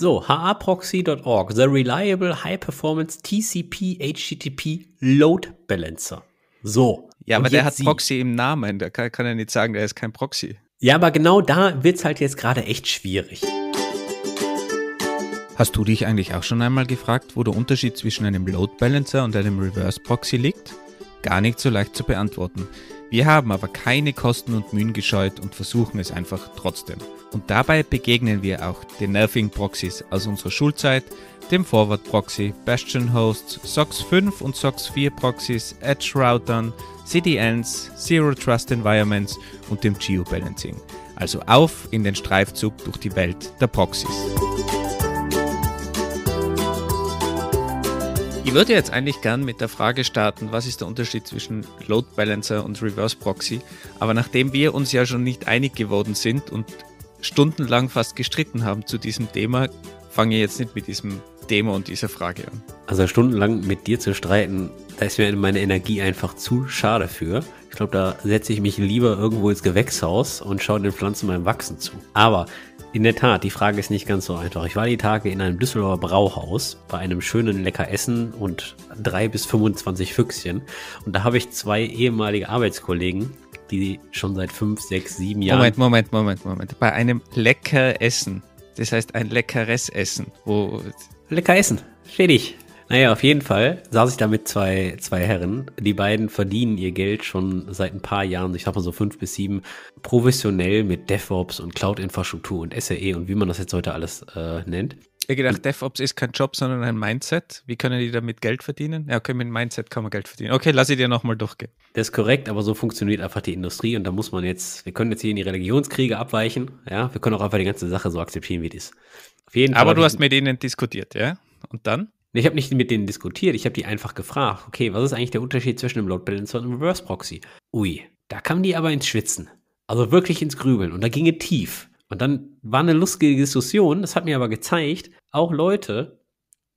So, haproxy.org, The Reliable High Performance TCP HTTP Load Balancer. So. Ja, aber der hat Sie. Proxy im Namen. Da kann, kann er nicht sagen, der ist kein Proxy. Ja, aber genau da wird es halt jetzt gerade echt schwierig. Hast du dich eigentlich auch schon einmal gefragt, wo der Unterschied zwischen einem Load Balancer und einem Reverse Proxy liegt? Gar nicht so leicht zu beantworten. Wir haben aber keine Kosten und Mühen gescheut und versuchen es einfach trotzdem. Und dabei begegnen wir auch den Nerving Proxys aus unserer Schulzeit, dem Forward Proxy, Bastion Hosts, SOX 5 und SOX 4 Proxys, Edge Routern, CDNs, Zero Trust Environments und dem Geo Balancing. Also auf in den Streifzug durch die Welt der Proxys. Ich würde jetzt eigentlich gern mit der Frage starten, was ist der Unterschied zwischen Load Balancer und Reverse Proxy? Aber nachdem wir uns ja schon nicht einig geworden sind und stundenlang fast gestritten haben zu diesem Thema, fange ich jetzt nicht mit diesem Thema und dieser Frage an. Also stundenlang mit dir zu streiten, da ist mir meine Energie einfach zu schade für. Ich glaube, da setze ich mich lieber irgendwo ins Gewächshaus und schaue den Pflanzen beim Wachsen zu. Aber in der Tat, die Frage ist nicht ganz so einfach. Ich war die Tage in einem Düsseldorfer Brauhaus bei einem schönen lecker Essen und drei bis 25 Füchschen. Und da habe ich zwei ehemalige Arbeitskollegen, die schon seit fünf, sechs, sieben Jahren. Moment, Moment, Moment, Moment. Bei einem lecker Essen. Das heißt ein leckeres Essen. Wo lecker Essen. Schädig. Naja, auf jeden Fall saß ich da mit zwei, zwei Herren. Die beiden verdienen ihr Geld schon seit ein paar Jahren, ich sag mal so fünf bis sieben, professionell mit DevOps und Cloud-Infrastruktur und SRE und wie man das jetzt heute alles äh, nennt. Ich gedacht, DevOps ist kein Job, sondern ein Mindset. Wie können die damit Geld verdienen? Ja, okay, mit Mindset kann man Geld verdienen. Okay, lass ich dir nochmal durchgehen. Das ist korrekt, aber so funktioniert einfach die Industrie und da muss man jetzt, wir können jetzt hier in die Religionskriege abweichen, ja, wir können auch einfach die ganze Sache so akzeptieren, wie die ist. Auf jeden Fall. Aber du hast mit ihnen diskutiert, ja? Und dann? Ich habe nicht mit denen diskutiert, ich habe die einfach gefragt, okay, was ist eigentlich der Unterschied zwischen einem Load Balancer und einem Reverse Proxy? Ui, da kamen die aber ins Schwitzen. Also wirklich ins Grübeln und da ging es tief. Und dann war eine lustige Diskussion, das hat mir aber gezeigt, auch Leute,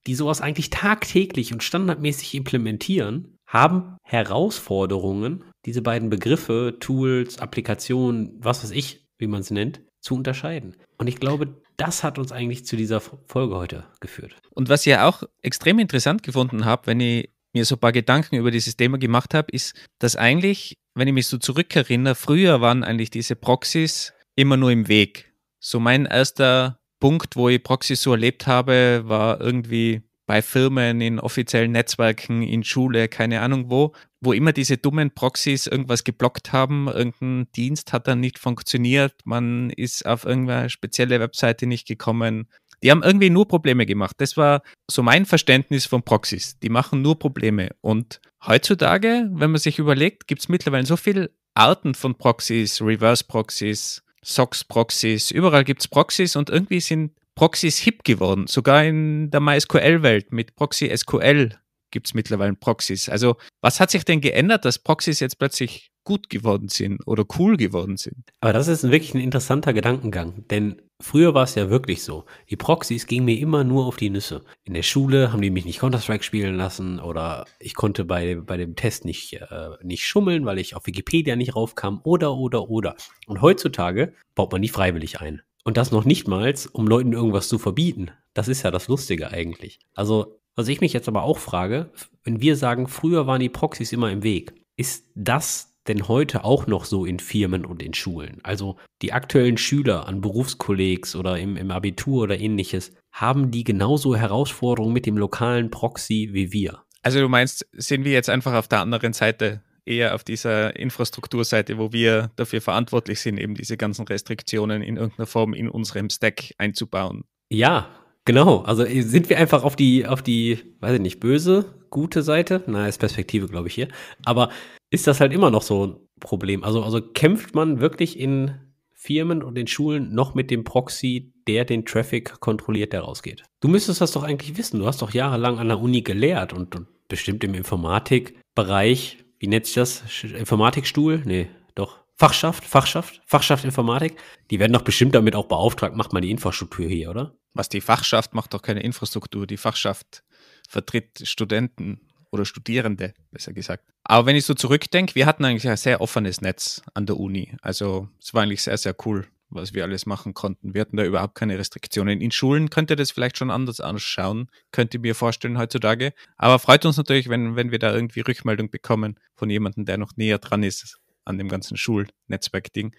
die sowas eigentlich tagtäglich und standardmäßig implementieren, haben Herausforderungen, diese beiden Begriffe, Tools, Applikationen, was weiß ich, wie man es nennt, zu unterscheiden. Und ich glaube, das hat uns eigentlich zu dieser Folge heute geführt. Und was ich ja auch extrem interessant gefunden habe, wenn ich mir so ein paar Gedanken über dieses Thema gemacht habe, ist, dass eigentlich, wenn ich mich so zurückerinnere, früher waren eigentlich diese Proxys immer nur im Weg. So mein erster Punkt, wo ich Proxys so erlebt habe, war irgendwie bei Firmen, in offiziellen Netzwerken, in Schule, keine Ahnung wo, wo immer diese dummen Proxys irgendwas geblockt haben, irgendein Dienst hat dann nicht funktioniert, man ist auf irgendeine spezielle Webseite nicht gekommen. Die haben irgendwie nur Probleme gemacht. Das war so mein Verständnis von Proxys. Die machen nur Probleme. Und heutzutage, wenn man sich überlegt, gibt es mittlerweile so viele Arten von Proxys, Reverse-Proxys, SOX-Proxys, überall gibt es Proxys und irgendwie sind Proxy ist hip geworden. Sogar in der MySQL-Welt mit Proxy SQL gibt es mittlerweile Proxys. Also was hat sich denn geändert, dass Proxys jetzt plötzlich gut geworden sind oder cool geworden sind? Aber das ist wirklich ein interessanter Gedankengang, denn früher war es ja wirklich so. Die Proxys gingen mir immer nur auf die Nüsse. In der Schule haben die mich nicht Counter-Strike spielen lassen oder ich konnte bei, bei dem Test nicht, äh, nicht schummeln, weil ich auf Wikipedia nicht raufkam oder oder oder. Und heutzutage baut man die freiwillig ein. Und das noch nicht mal, um Leuten irgendwas zu verbieten. Das ist ja das Lustige eigentlich. Also, was ich mich jetzt aber auch frage, wenn wir sagen, früher waren die Proxys immer im Weg, ist das denn heute auch noch so in Firmen und in Schulen? Also die aktuellen Schüler an Berufskollegs oder im, im Abitur oder ähnliches, haben die genauso Herausforderungen mit dem lokalen Proxy wie wir? Also du meinst, sind wir jetzt einfach auf der anderen Seite eher auf dieser Infrastrukturseite, wo wir dafür verantwortlich sind, eben diese ganzen Restriktionen in irgendeiner Form in unserem Stack einzubauen. Ja, genau. Also äh, sind wir einfach auf die, auf die, weiß ich nicht, böse, gute Seite? Na, ist Perspektive, glaube ich, hier. Aber ist das halt immer noch so ein Problem? Also, also kämpft man wirklich in Firmen und in Schulen noch mit dem Proxy, der den Traffic kontrolliert, der rausgeht? Du müsstest das doch eigentlich wissen. Du hast doch jahrelang an der Uni gelehrt und, und bestimmt im Informatikbereich wie nennt sich das? Informatikstuhl? Nee, doch. Fachschaft, Fachschaft, Fachschaft Informatik. Die werden doch bestimmt damit auch beauftragt, macht man die Infrastruktur hier, oder? Was die Fachschaft macht doch keine Infrastruktur. Die Fachschaft vertritt Studenten oder Studierende, besser gesagt. Aber wenn ich so zurückdenke, wir hatten eigentlich ein sehr offenes Netz an der Uni. Also es war eigentlich sehr, sehr cool was wir alles machen konnten. Wir hatten da überhaupt keine Restriktionen. In Schulen könnte das vielleicht schon anders anschauen, könnte mir vorstellen heutzutage. Aber freut uns natürlich, wenn, wenn wir da irgendwie Rückmeldung bekommen von jemandem, der noch näher dran ist an dem ganzen Schulnetzwerk-Ding.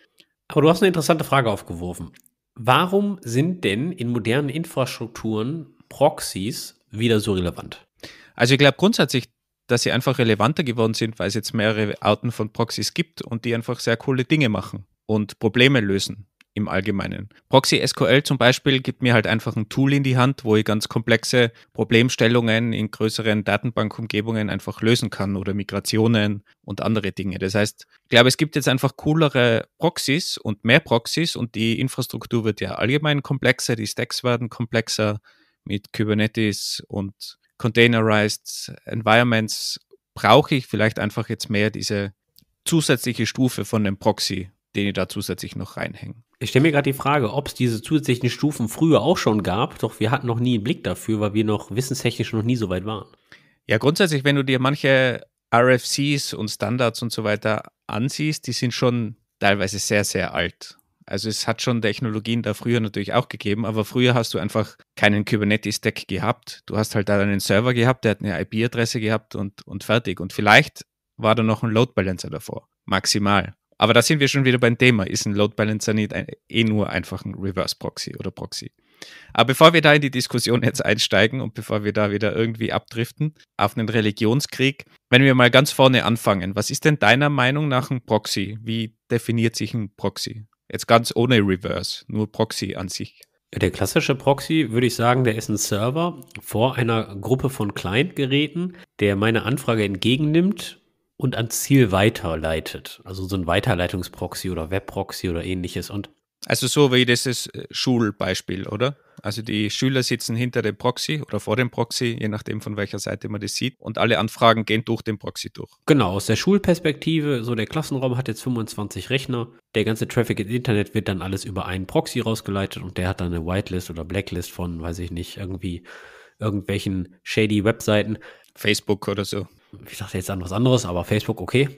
Aber du hast eine interessante Frage aufgeworfen. Warum sind denn in modernen Infrastrukturen Proxys wieder so relevant? Also ich glaube grundsätzlich, dass sie einfach relevanter geworden sind, weil es jetzt mehrere Arten von Proxys gibt und die einfach sehr coole Dinge machen und Probleme lösen im Allgemeinen. Proxy SQL zum Beispiel gibt mir halt einfach ein Tool in die Hand, wo ich ganz komplexe Problemstellungen in größeren Datenbankumgebungen einfach lösen kann oder Migrationen und andere Dinge. Das heißt, ich glaube, es gibt jetzt einfach coolere Proxys und mehr Proxys und die Infrastruktur wird ja allgemein komplexer, die Stacks werden komplexer mit Kubernetes und containerized Environments brauche ich vielleicht einfach jetzt mehr diese zusätzliche Stufe von dem Proxy, den ich da zusätzlich noch reinhänge. Ich stelle mir gerade die Frage, ob es diese zusätzlichen Stufen früher auch schon gab, doch wir hatten noch nie einen Blick dafür, weil wir noch wissenstechnisch noch nie so weit waren. Ja, grundsätzlich, wenn du dir manche RFCs und Standards und so weiter ansiehst, die sind schon teilweise sehr, sehr alt. Also es hat schon Technologien da früher natürlich auch gegeben, aber früher hast du einfach keinen Kubernetes-Stack gehabt. Du hast halt da einen Server gehabt, der hat eine IP-Adresse gehabt und, und fertig. Und vielleicht war da noch ein Load Balancer davor, maximal. Aber da sind wir schon wieder beim Thema. Ist ein Load Balancer nicht ein, eh nur einfach ein Reverse Proxy oder Proxy? Aber bevor wir da in die Diskussion jetzt einsteigen und bevor wir da wieder irgendwie abdriften auf einen Religionskrieg, wenn wir mal ganz vorne anfangen, was ist denn deiner Meinung nach ein Proxy? Wie definiert sich ein Proxy? Jetzt ganz ohne Reverse, nur Proxy an sich. Der klassische Proxy, würde ich sagen, der ist ein Server vor einer Gruppe von Client-Geräten, der meine Anfrage entgegennimmt und ans Ziel weiterleitet. Also so ein Weiterleitungsproxy oder Webproxy oder ähnliches. Und also so wie dieses äh, Schulbeispiel, oder? Also die Schüler sitzen hinter dem Proxy oder vor dem Proxy, je nachdem von welcher Seite man das sieht, und alle Anfragen gehen durch den Proxy durch. Genau, aus der Schulperspektive, so der Klassenraum hat jetzt 25 Rechner, der ganze Traffic im Internet wird dann alles über einen Proxy rausgeleitet und der hat dann eine Whitelist oder Blacklist von, weiß ich nicht, irgendwie irgendwelchen shady Webseiten. Facebook oder so. Ich dachte jetzt an was anderes, aber Facebook okay.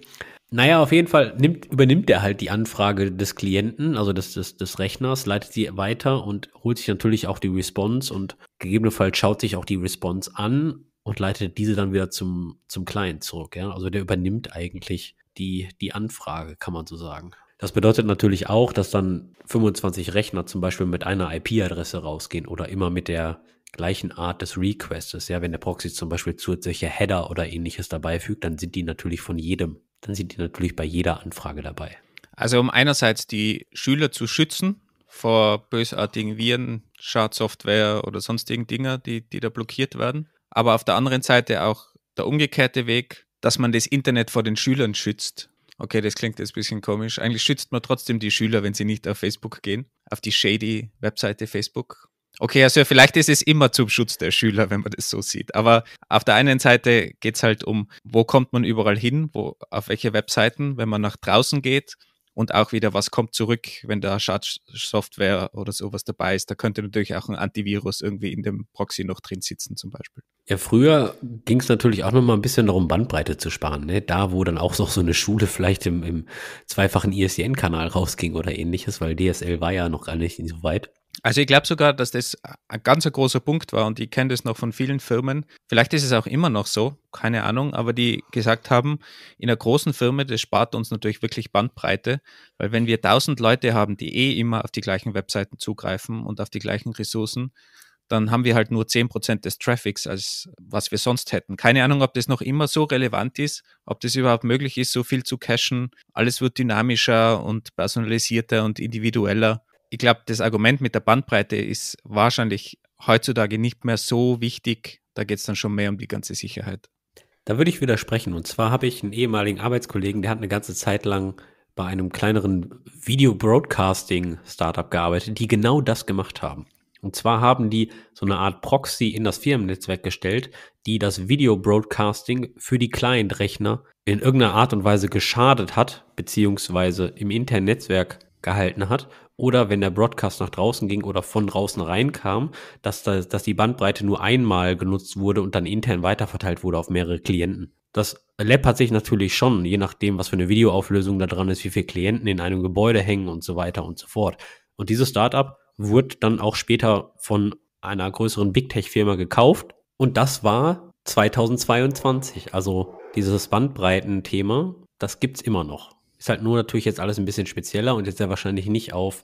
Naja, auf jeden Fall nimmt, übernimmt er halt die Anfrage des Klienten, also des, des, des Rechners, leitet sie weiter und holt sich natürlich auch die Response und gegebenenfalls schaut sich auch die Response an und leitet diese dann wieder zum, zum Client zurück. Ja? Also der übernimmt eigentlich die, die Anfrage, kann man so sagen. Das bedeutet natürlich auch, dass dann 25 Rechner zum Beispiel mit einer IP-Adresse rausgehen oder immer mit der gleichen Art des Requests. Ja, wenn der Proxy zum Beispiel zusätzliche Header oder ähnliches dabei fügt, dann sind die natürlich von jedem, dann sind die natürlich bei jeder Anfrage dabei. Also um einerseits die Schüler zu schützen vor bösartigen Viren, Schadsoftware oder sonstigen Dinger, die, die da blockiert werden, aber auf der anderen Seite auch der umgekehrte Weg, dass man das Internet vor den Schülern schützt. Okay, das klingt jetzt ein bisschen komisch. Eigentlich schützt man trotzdem die Schüler, wenn sie nicht auf Facebook gehen, auf die shady Webseite Facebook Okay, also vielleicht ist es immer zum Schutz der Schüler, wenn man das so sieht. Aber auf der einen Seite geht es halt um, wo kommt man überall hin, wo, auf welche Webseiten, wenn man nach draußen geht und auch wieder, was kommt zurück, wenn da Schadsoftware oder sowas dabei ist. Da könnte natürlich auch ein Antivirus irgendwie in dem Proxy noch drin sitzen zum Beispiel. Ja, früher ging es natürlich auch noch mal ein bisschen darum, Bandbreite zu sparen. Ne? Da, wo dann auch noch so eine Schule vielleicht im, im zweifachen ISDN-Kanal rausging oder ähnliches, weil DSL war ja noch gar nicht so weit. Also ich glaube sogar, dass das ein ganz großer Punkt war und ich kenne das noch von vielen Firmen. Vielleicht ist es auch immer noch so, keine Ahnung, aber die gesagt haben, in einer großen Firma, das spart uns natürlich wirklich Bandbreite, weil wenn wir tausend Leute haben, die eh immer auf die gleichen Webseiten zugreifen und auf die gleichen Ressourcen, dann haben wir halt nur 10% des Traffics, als was wir sonst hätten. Keine Ahnung, ob das noch immer so relevant ist, ob das überhaupt möglich ist, so viel zu cachen. Alles wird dynamischer und personalisierter und individueller ich glaube, das Argument mit der Bandbreite ist wahrscheinlich heutzutage nicht mehr so wichtig. Da geht es dann schon mehr um die ganze Sicherheit. Da würde ich widersprechen. Und zwar habe ich einen ehemaligen Arbeitskollegen, der hat eine ganze Zeit lang bei einem kleineren Video-Broadcasting-Startup gearbeitet, die genau das gemacht haben. Und zwar haben die so eine Art Proxy in das Firmennetzwerk gestellt, die das Video-Broadcasting für die Client-Rechner in irgendeiner Art und Weise geschadet hat, beziehungsweise im internen Netzwerk gehalten hat oder wenn der Broadcast nach draußen ging oder von draußen reinkam, dass, da, dass die Bandbreite nur einmal genutzt wurde und dann intern weiterverteilt wurde auf mehrere Klienten. Das läppert sich natürlich schon, je nachdem, was für eine Videoauflösung da dran ist, wie viele Klienten in einem Gebäude hängen und so weiter und so fort. Und dieses Startup wurde dann auch später von einer größeren Big Tech-Firma gekauft und das war 2022. Also dieses Bandbreitenthema, das gibt es immer noch. Ist halt nur natürlich jetzt alles ein bisschen spezieller und jetzt ja wahrscheinlich nicht auf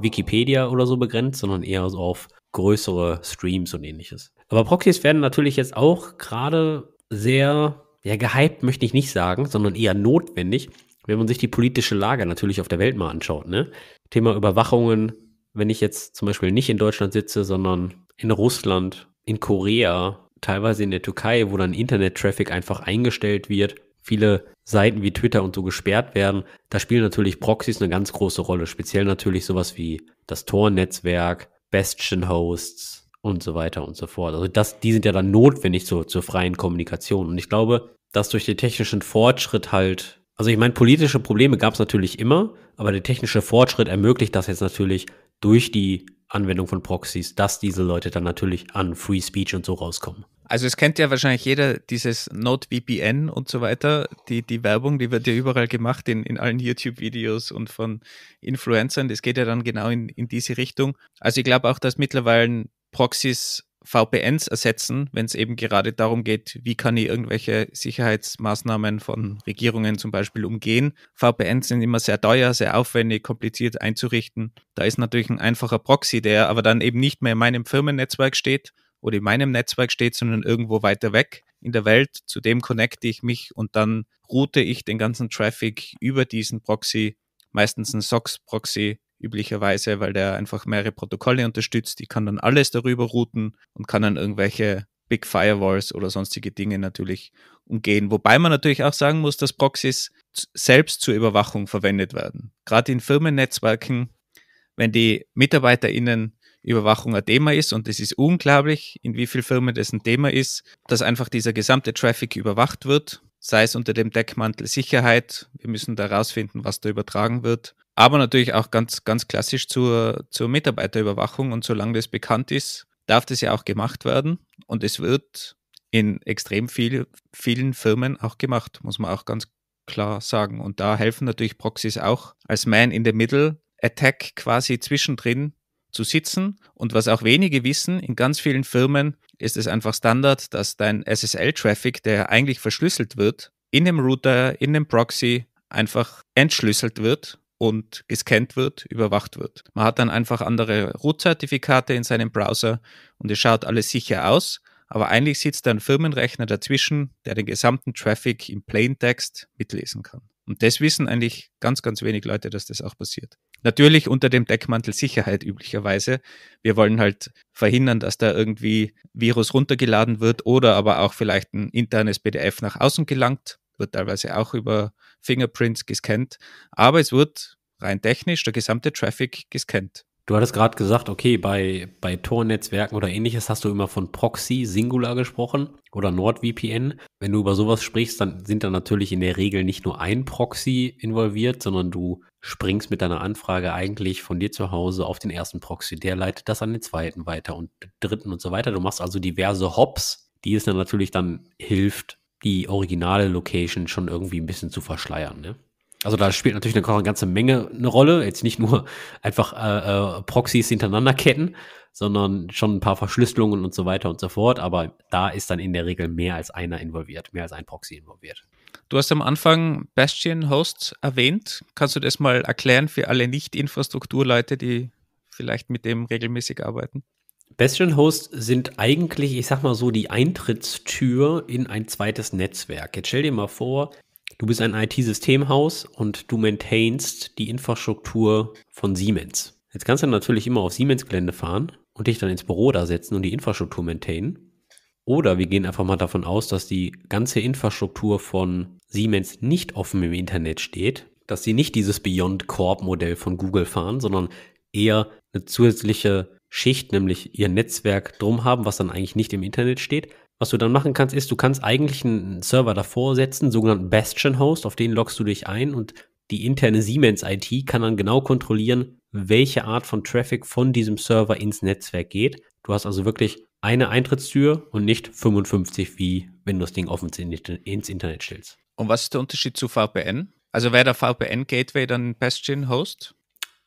Wikipedia oder so begrenzt, sondern eher so auf größere Streams und ähnliches. Aber Proxys werden natürlich jetzt auch gerade sehr, ja, gehypt möchte ich nicht sagen, sondern eher notwendig, wenn man sich die politische Lage natürlich auf der Welt mal anschaut. Ne? Thema Überwachungen, wenn ich jetzt zum Beispiel nicht in Deutschland sitze, sondern in Russland, in Korea, teilweise in der Türkei, wo dann Internet-Traffic einfach eingestellt wird, viele Seiten wie Twitter und so gesperrt werden, da spielen natürlich Proxys eine ganz große Rolle. Speziell natürlich sowas wie das Tor-Netzwerk, Bastion-Hosts und so weiter und so fort. Also das, die sind ja dann notwendig zur, zur freien Kommunikation. Und ich glaube, dass durch den technischen Fortschritt halt, also ich meine, politische Probleme gab es natürlich immer, aber der technische Fortschritt ermöglicht das jetzt natürlich durch die Anwendung von Proxys, dass diese Leute dann natürlich an Free Speech und so rauskommen. Also es kennt ja wahrscheinlich jeder dieses NordVPN und so weiter. Die, die Werbung, die wird ja überall gemacht in, in allen YouTube-Videos und von Influencern. Das geht ja dann genau in, in diese Richtung. Also ich glaube auch, dass mittlerweile Proxys VPNs ersetzen, wenn es eben gerade darum geht, wie kann ich irgendwelche Sicherheitsmaßnahmen von Regierungen zum Beispiel umgehen. VPNs sind immer sehr teuer, sehr aufwendig, kompliziert einzurichten. Da ist natürlich ein einfacher Proxy, der aber dann eben nicht mehr in meinem Firmennetzwerk steht, oder in meinem Netzwerk steht, sondern irgendwo weiter weg in der Welt. Zu dem connecte ich mich und dann route ich den ganzen Traffic über diesen Proxy, meistens ein SOX-Proxy üblicherweise, weil der einfach mehrere Protokolle unterstützt. Ich kann dann alles darüber routen und kann dann irgendwelche Big Firewalls oder sonstige Dinge natürlich umgehen. Wobei man natürlich auch sagen muss, dass Proxys selbst zur Überwachung verwendet werden. Gerade in Firmennetzwerken, wenn die MitarbeiterInnen Überwachung ein Thema ist. Und es ist unglaublich, in wie vielen Firmen das ein Thema ist, dass einfach dieser gesamte Traffic überwacht wird, sei es unter dem Deckmantel Sicherheit. Wir müssen da rausfinden, was da übertragen wird. Aber natürlich auch ganz, ganz klassisch zur, zur Mitarbeiterüberwachung. Und solange das bekannt ist, darf das ja auch gemacht werden. Und es wird in extrem viel, vielen Firmen auch gemacht, muss man auch ganz klar sagen. Und da helfen natürlich Proxys auch als Man in the Middle Attack quasi zwischendrin, zu sitzen. Und was auch wenige wissen, in ganz vielen Firmen ist es einfach Standard, dass dein SSL-Traffic, der eigentlich verschlüsselt wird, in dem Router, in dem Proxy einfach entschlüsselt wird und gescannt wird, überwacht wird. Man hat dann einfach andere Root-Zertifikate in seinem Browser und es schaut alles sicher aus. Aber eigentlich sitzt da ein Firmenrechner dazwischen, der den gesamten Traffic im Plaintext mitlesen kann. Und das wissen eigentlich ganz, ganz wenig Leute, dass das auch passiert. Natürlich unter dem Deckmantel Sicherheit üblicherweise. Wir wollen halt verhindern, dass da irgendwie Virus runtergeladen wird oder aber auch vielleicht ein internes PDF nach außen gelangt. Wird teilweise auch über Fingerprints gescannt. Aber es wird rein technisch der gesamte Traffic gescannt. Du hattest gerade gesagt, okay, bei, bei Tor-Netzwerken oder ähnliches hast du immer von Proxy Singular gesprochen oder NordVPN. Wenn du über sowas sprichst, dann sind da natürlich in der Regel nicht nur ein Proxy involviert, sondern du springst mit deiner Anfrage eigentlich von dir zu Hause auf den ersten Proxy. Der leitet das an den zweiten weiter und dritten und so weiter. Du machst also diverse Hops, die es dann natürlich dann hilft, die originale Location schon irgendwie ein bisschen zu verschleiern. Ne? Also da spielt natürlich eine ganze Menge eine Rolle. Jetzt nicht nur einfach äh, äh, Proxys hintereinander ketten, sondern schon ein paar Verschlüsselungen und so weiter und so fort. Aber da ist dann in der Regel mehr als einer involviert, mehr als ein Proxy involviert. Du hast am Anfang Bastion Hosts erwähnt. Kannst du das mal erklären für alle Nicht-Infrastrukturleute, die vielleicht mit dem regelmäßig arbeiten? Bastion Hosts sind eigentlich, ich sag mal so, die Eintrittstür in ein zweites Netzwerk. Jetzt stell dir mal vor, Du bist ein IT-Systemhaus und du maintainst die Infrastruktur von Siemens. Jetzt kannst du natürlich immer auf Siemens-Gelände fahren und dich dann ins Büro da setzen und die Infrastruktur maintainen. Oder wir gehen einfach mal davon aus, dass die ganze Infrastruktur von Siemens nicht offen im Internet steht, dass sie nicht dieses Beyond Corp Modell von Google fahren, sondern eher eine zusätzliche Schicht, nämlich ihr Netzwerk drum haben, was dann eigentlich nicht im Internet steht, was du dann machen kannst, ist, du kannst eigentlich einen Server davor setzen, sogenannten Bastion-Host, auf den loggst du dich ein und die interne Siemens-IT kann dann genau kontrollieren, welche Art von Traffic von diesem Server ins Netzwerk geht. Du hast also wirklich eine Eintrittstür und nicht 55, wie wenn du das Ding offen ins Internet stellst. Und was ist der Unterschied zu VPN? Also wäre der VPN-Gateway dann Bastion-Host?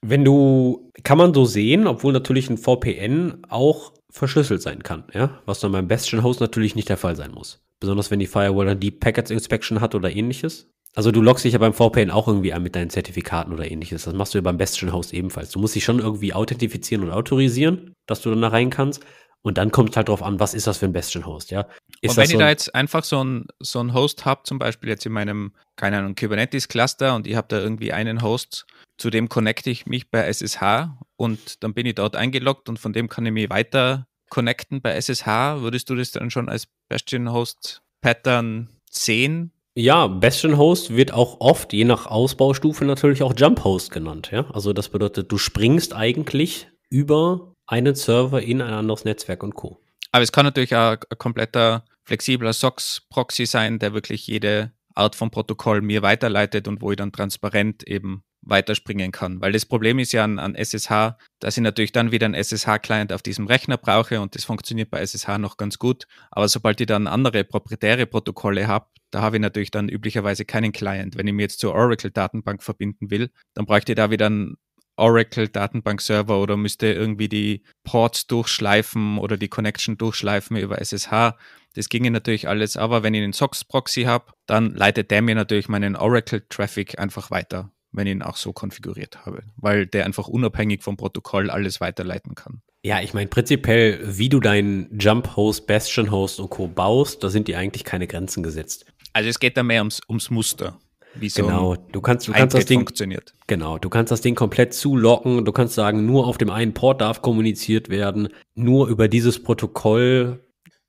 Wenn du, kann man so sehen, obwohl natürlich ein VPN auch verschlüsselt sein kann, ja? was dann beim Bastion Host natürlich nicht der Fall sein muss. Besonders wenn die Firewall dann die Packets Inspection hat oder ähnliches. Also du loggst dich ja beim VPN auch irgendwie an mit deinen Zertifikaten oder ähnliches. Das machst du ja beim Bastion Host ebenfalls. Du musst dich schon irgendwie authentifizieren und autorisieren, dass du dann da rein kannst. Und dann kommt es halt drauf an, was ist das für ein Bastion Host, ja? Ist und wenn so ihr da jetzt einfach so einen so ein Host habt, zum Beispiel jetzt in meinem, keine Ahnung, Kubernetes Cluster und ihr habt da irgendwie einen Host, Zudem connecte ich mich bei SSH und dann bin ich dort eingeloggt und von dem kann ich mich weiter connecten bei SSH. Würdest du das dann schon als Bastion Host Pattern sehen? Ja, Bastion Host wird auch oft, je nach Ausbaustufe, natürlich auch Jump Host genannt. Ja? Also das bedeutet, du springst eigentlich über einen Server in ein anderes Netzwerk und Co. Aber es kann natürlich auch ein kompletter flexibler SOX-Proxy sein, der wirklich jede Art von Protokoll mir weiterleitet und wo ich dann transparent eben weiterspringen kann. Weil das Problem ist ja an, an SSH, dass ich natürlich dann wieder einen SSH-Client auf diesem Rechner brauche und das funktioniert bei SSH noch ganz gut. Aber sobald ich dann andere proprietäre Protokolle habe, da habe ich natürlich dann üblicherweise keinen Client. Wenn ich mir jetzt zur Oracle-Datenbank verbinden will, dann bräuchte ich da wieder einen Oracle-Datenbank-Server oder müsste irgendwie die Ports durchschleifen oder die Connection durchschleifen über SSH. Das ginge natürlich alles, aber wenn ich einen SOX-Proxy habe, dann leitet der mir natürlich meinen Oracle-Traffic einfach weiter wenn ich ihn auch so konfiguriert habe, weil der einfach unabhängig vom Protokoll alles weiterleiten kann. Ja, ich meine prinzipiell, wie du deinen Jump-Host, Bastion-Host und Co. baust, da sind dir eigentlich keine Grenzen gesetzt. Also es geht da mehr ums, ums Muster. Wie so genau, du kannst, du kannst das Ding funktioniert. Genau, du kannst das Ding komplett zulocken, du kannst sagen, nur auf dem einen Port darf kommuniziert werden, nur über dieses Protokoll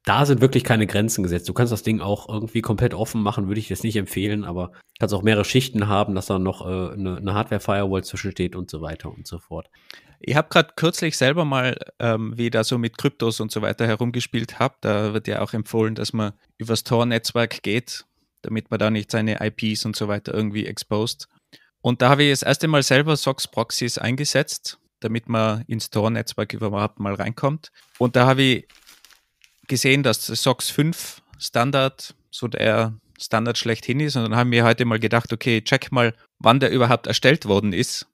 da sind wirklich keine Grenzen gesetzt. Du kannst das Ding auch irgendwie komplett offen machen, würde ich das nicht empfehlen, aber kannst auch mehrere Schichten haben, dass da noch äh, eine, eine Hardware-Firewall zwischensteht und so weiter und so fort. Ich habe gerade kürzlich selber mal, ähm, wie ich da so mit Kryptos und so weiter herumgespielt habe, da wird ja auch empfohlen, dass man übers Tor-Netzwerk geht, damit man da nicht seine IPs und so weiter irgendwie exposed. Und da habe ich das erste Mal selber SOX-Proxys eingesetzt damit man ins Tor-Netzwerk überhaupt mal reinkommt. Und da habe ich gesehen, dass SOX 5 Standard so der Standard schlechthin ist. Und dann haben wir heute mal gedacht, okay, check mal, wann der überhaupt erstellt worden ist.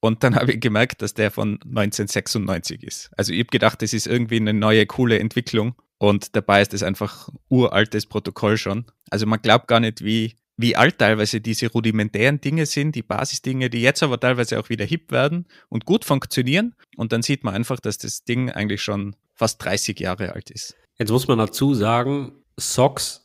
Und dann habe ich gemerkt, dass der von 1996 ist. Also ich habe gedacht, das ist irgendwie eine neue, coole Entwicklung. Und dabei ist es einfach uraltes Protokoll schon. Also man glaubt gar nicht, wie wie alt teilweise diese rudimentären Dinge sind, die Basisdinge, die jetzt aber teilweise auch wieder hip werden und gut funktionieren. Und dann sieht man einfach, dass das Ding eigentlich schon fast 30 Jahre alt ist. Jetzt muss man dazu sagen, SOX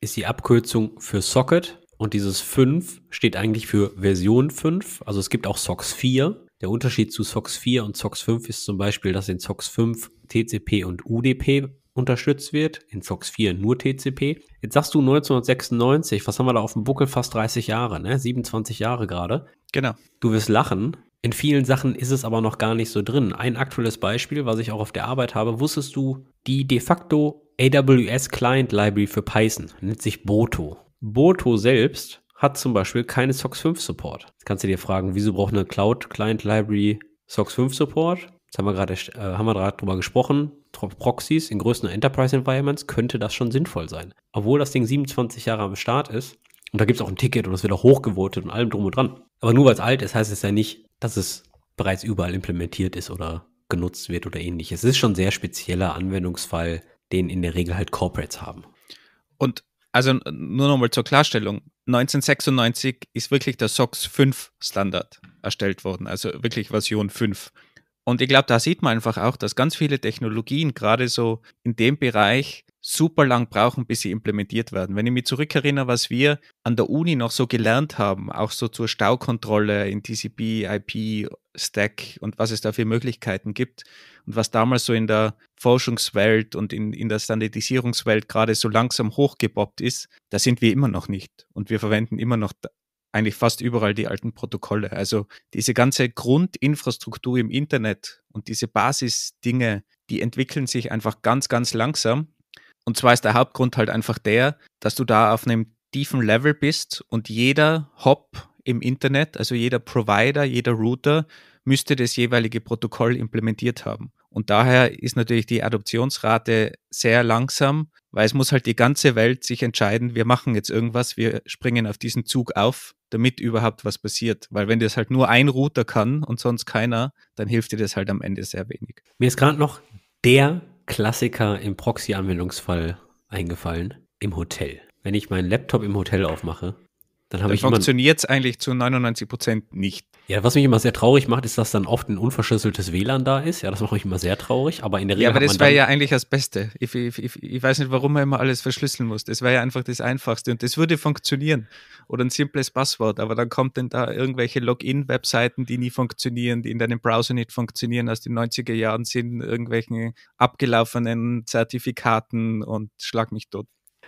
ist die Abkürzung für Socket und dieses 5 steht eigentlich für Version 5. Also es gibt auch SOX 4. Der Unterschied zu SOX 4 und SOX 5 ist zum Beispiel, dass in SOX 5 TCP und UDP unterstützt wird, in Fox 4 nur TCP. Jetzt sagst du 1996, was haben wir da auf dem Buckel? Fast 30 Jahre, ne? 27 Jahre gerade. Genau. Du wirst lachen. In vielen Sachen ist es aber noch gar nicht so drin. Ein aktuelles Beispiel, was ich auch auf der Arbeit habe, wusstest du, die de facto AWS Client Library für Python nennt sich Boto. Boto selbst hat zum Beispiel keine SOX 5 Support. Jetzt kannst du dir fragen, wieso braucht eine Cloud Client Library SOX 5 Support? Jetzt haben wir gerade äh, drüber gesprochen. Proxys in größeren Enterprise-Environments könnte das schon sinnvoll sein. Obwohl das Ding 27 Jahre am Start ist, und da gibt es auch ein Ticket und das wird auch hochgewotet und allem drum und dran. Aber nur weil es alt ist, heißt es ja nicht, dass es bereits überall implementiert ist oder genutzt wird oder ähnliches. Es ist schon ein sehr spezieller Anwendungsfall, den in der Regel halt Corporates haben. Und also nur nochmal zur Klarstellung. 1996 ist wirklich der SOX 5 Standard erstellt worden, also wirklich Version 5. Und ich glaube, da sieht man einfach auch, dass ganz viele Technologien gerade so in dem Bereich super lang brauchen, bis sie implementiert werden. Wenn ich mich zurückerinnere, was wir an der Uni noch so gelernt haben, auch so zur Staukontrolle in TCP, IP, Stack und was es da für Möglichkeiten gibt und was damals so in der Forschungswelt und in, in der Standardisierungswelt gerade so langsam hochgepoppt ist, da sind wir immer noch nicht. Und wir verwenden immer noch eigentlich fast überall die alten Protokolle. Also diese ganze Grundinfrastruktur im Internet und diese Basisdinge, die entwickeln sich einfach ganz, ganz langsam. Und zwar ist der Hauptgrund halt einfach der, dass du da auf einem tiefen Level bist und jeder Hop im Internet, also jeder Provider, jeder Router müsste das jeweilige Protokoll implementiert haben. Und daher ist natürlich die Adoptionsrate sehr langsam, weil es muss halt die ganze Welt sich entscheiden, wir machen jetzt irgendwas, wir springen auf diesen Zug auf, damit überhaupt was passiert. Weil wenn das halt nur ein Router kann und sonst keiner, dann hilft dir das halt am Ende sehr wenig. Mir ist gerade noch der Klassiker im Proxy-Anwendungsfall eingefallen, im Hotel. Wenn ich meinen Laptop im Hotel aufmache dann, dann funktioniert es eigentlich zu 99 Prozent nicht. Ja, was mich immer sehr traurig macht, ist, dass dann oft ein unverschlüsseltes WLAN da ist. Ja, das macht mich immer sehr traurig, aber in der Regel. Ja, aber das wäre ja eigentlich das Beste. Ich, ich, ich, ich, weiß nicht, warum man immer alles verschlüsseln muss. Das wäre ja einfach das Einfachste und das würde funktionieren. Oder ein simples Passwort, aber dann kommt denn da irgendwelche Login-Webseiten, die nie funktionieren, die in deinem Browser nicht funktionieren, aus den 90er Jahren sind, irgendwelchen abgelaufenen Zertifikaten und schlag mich tot.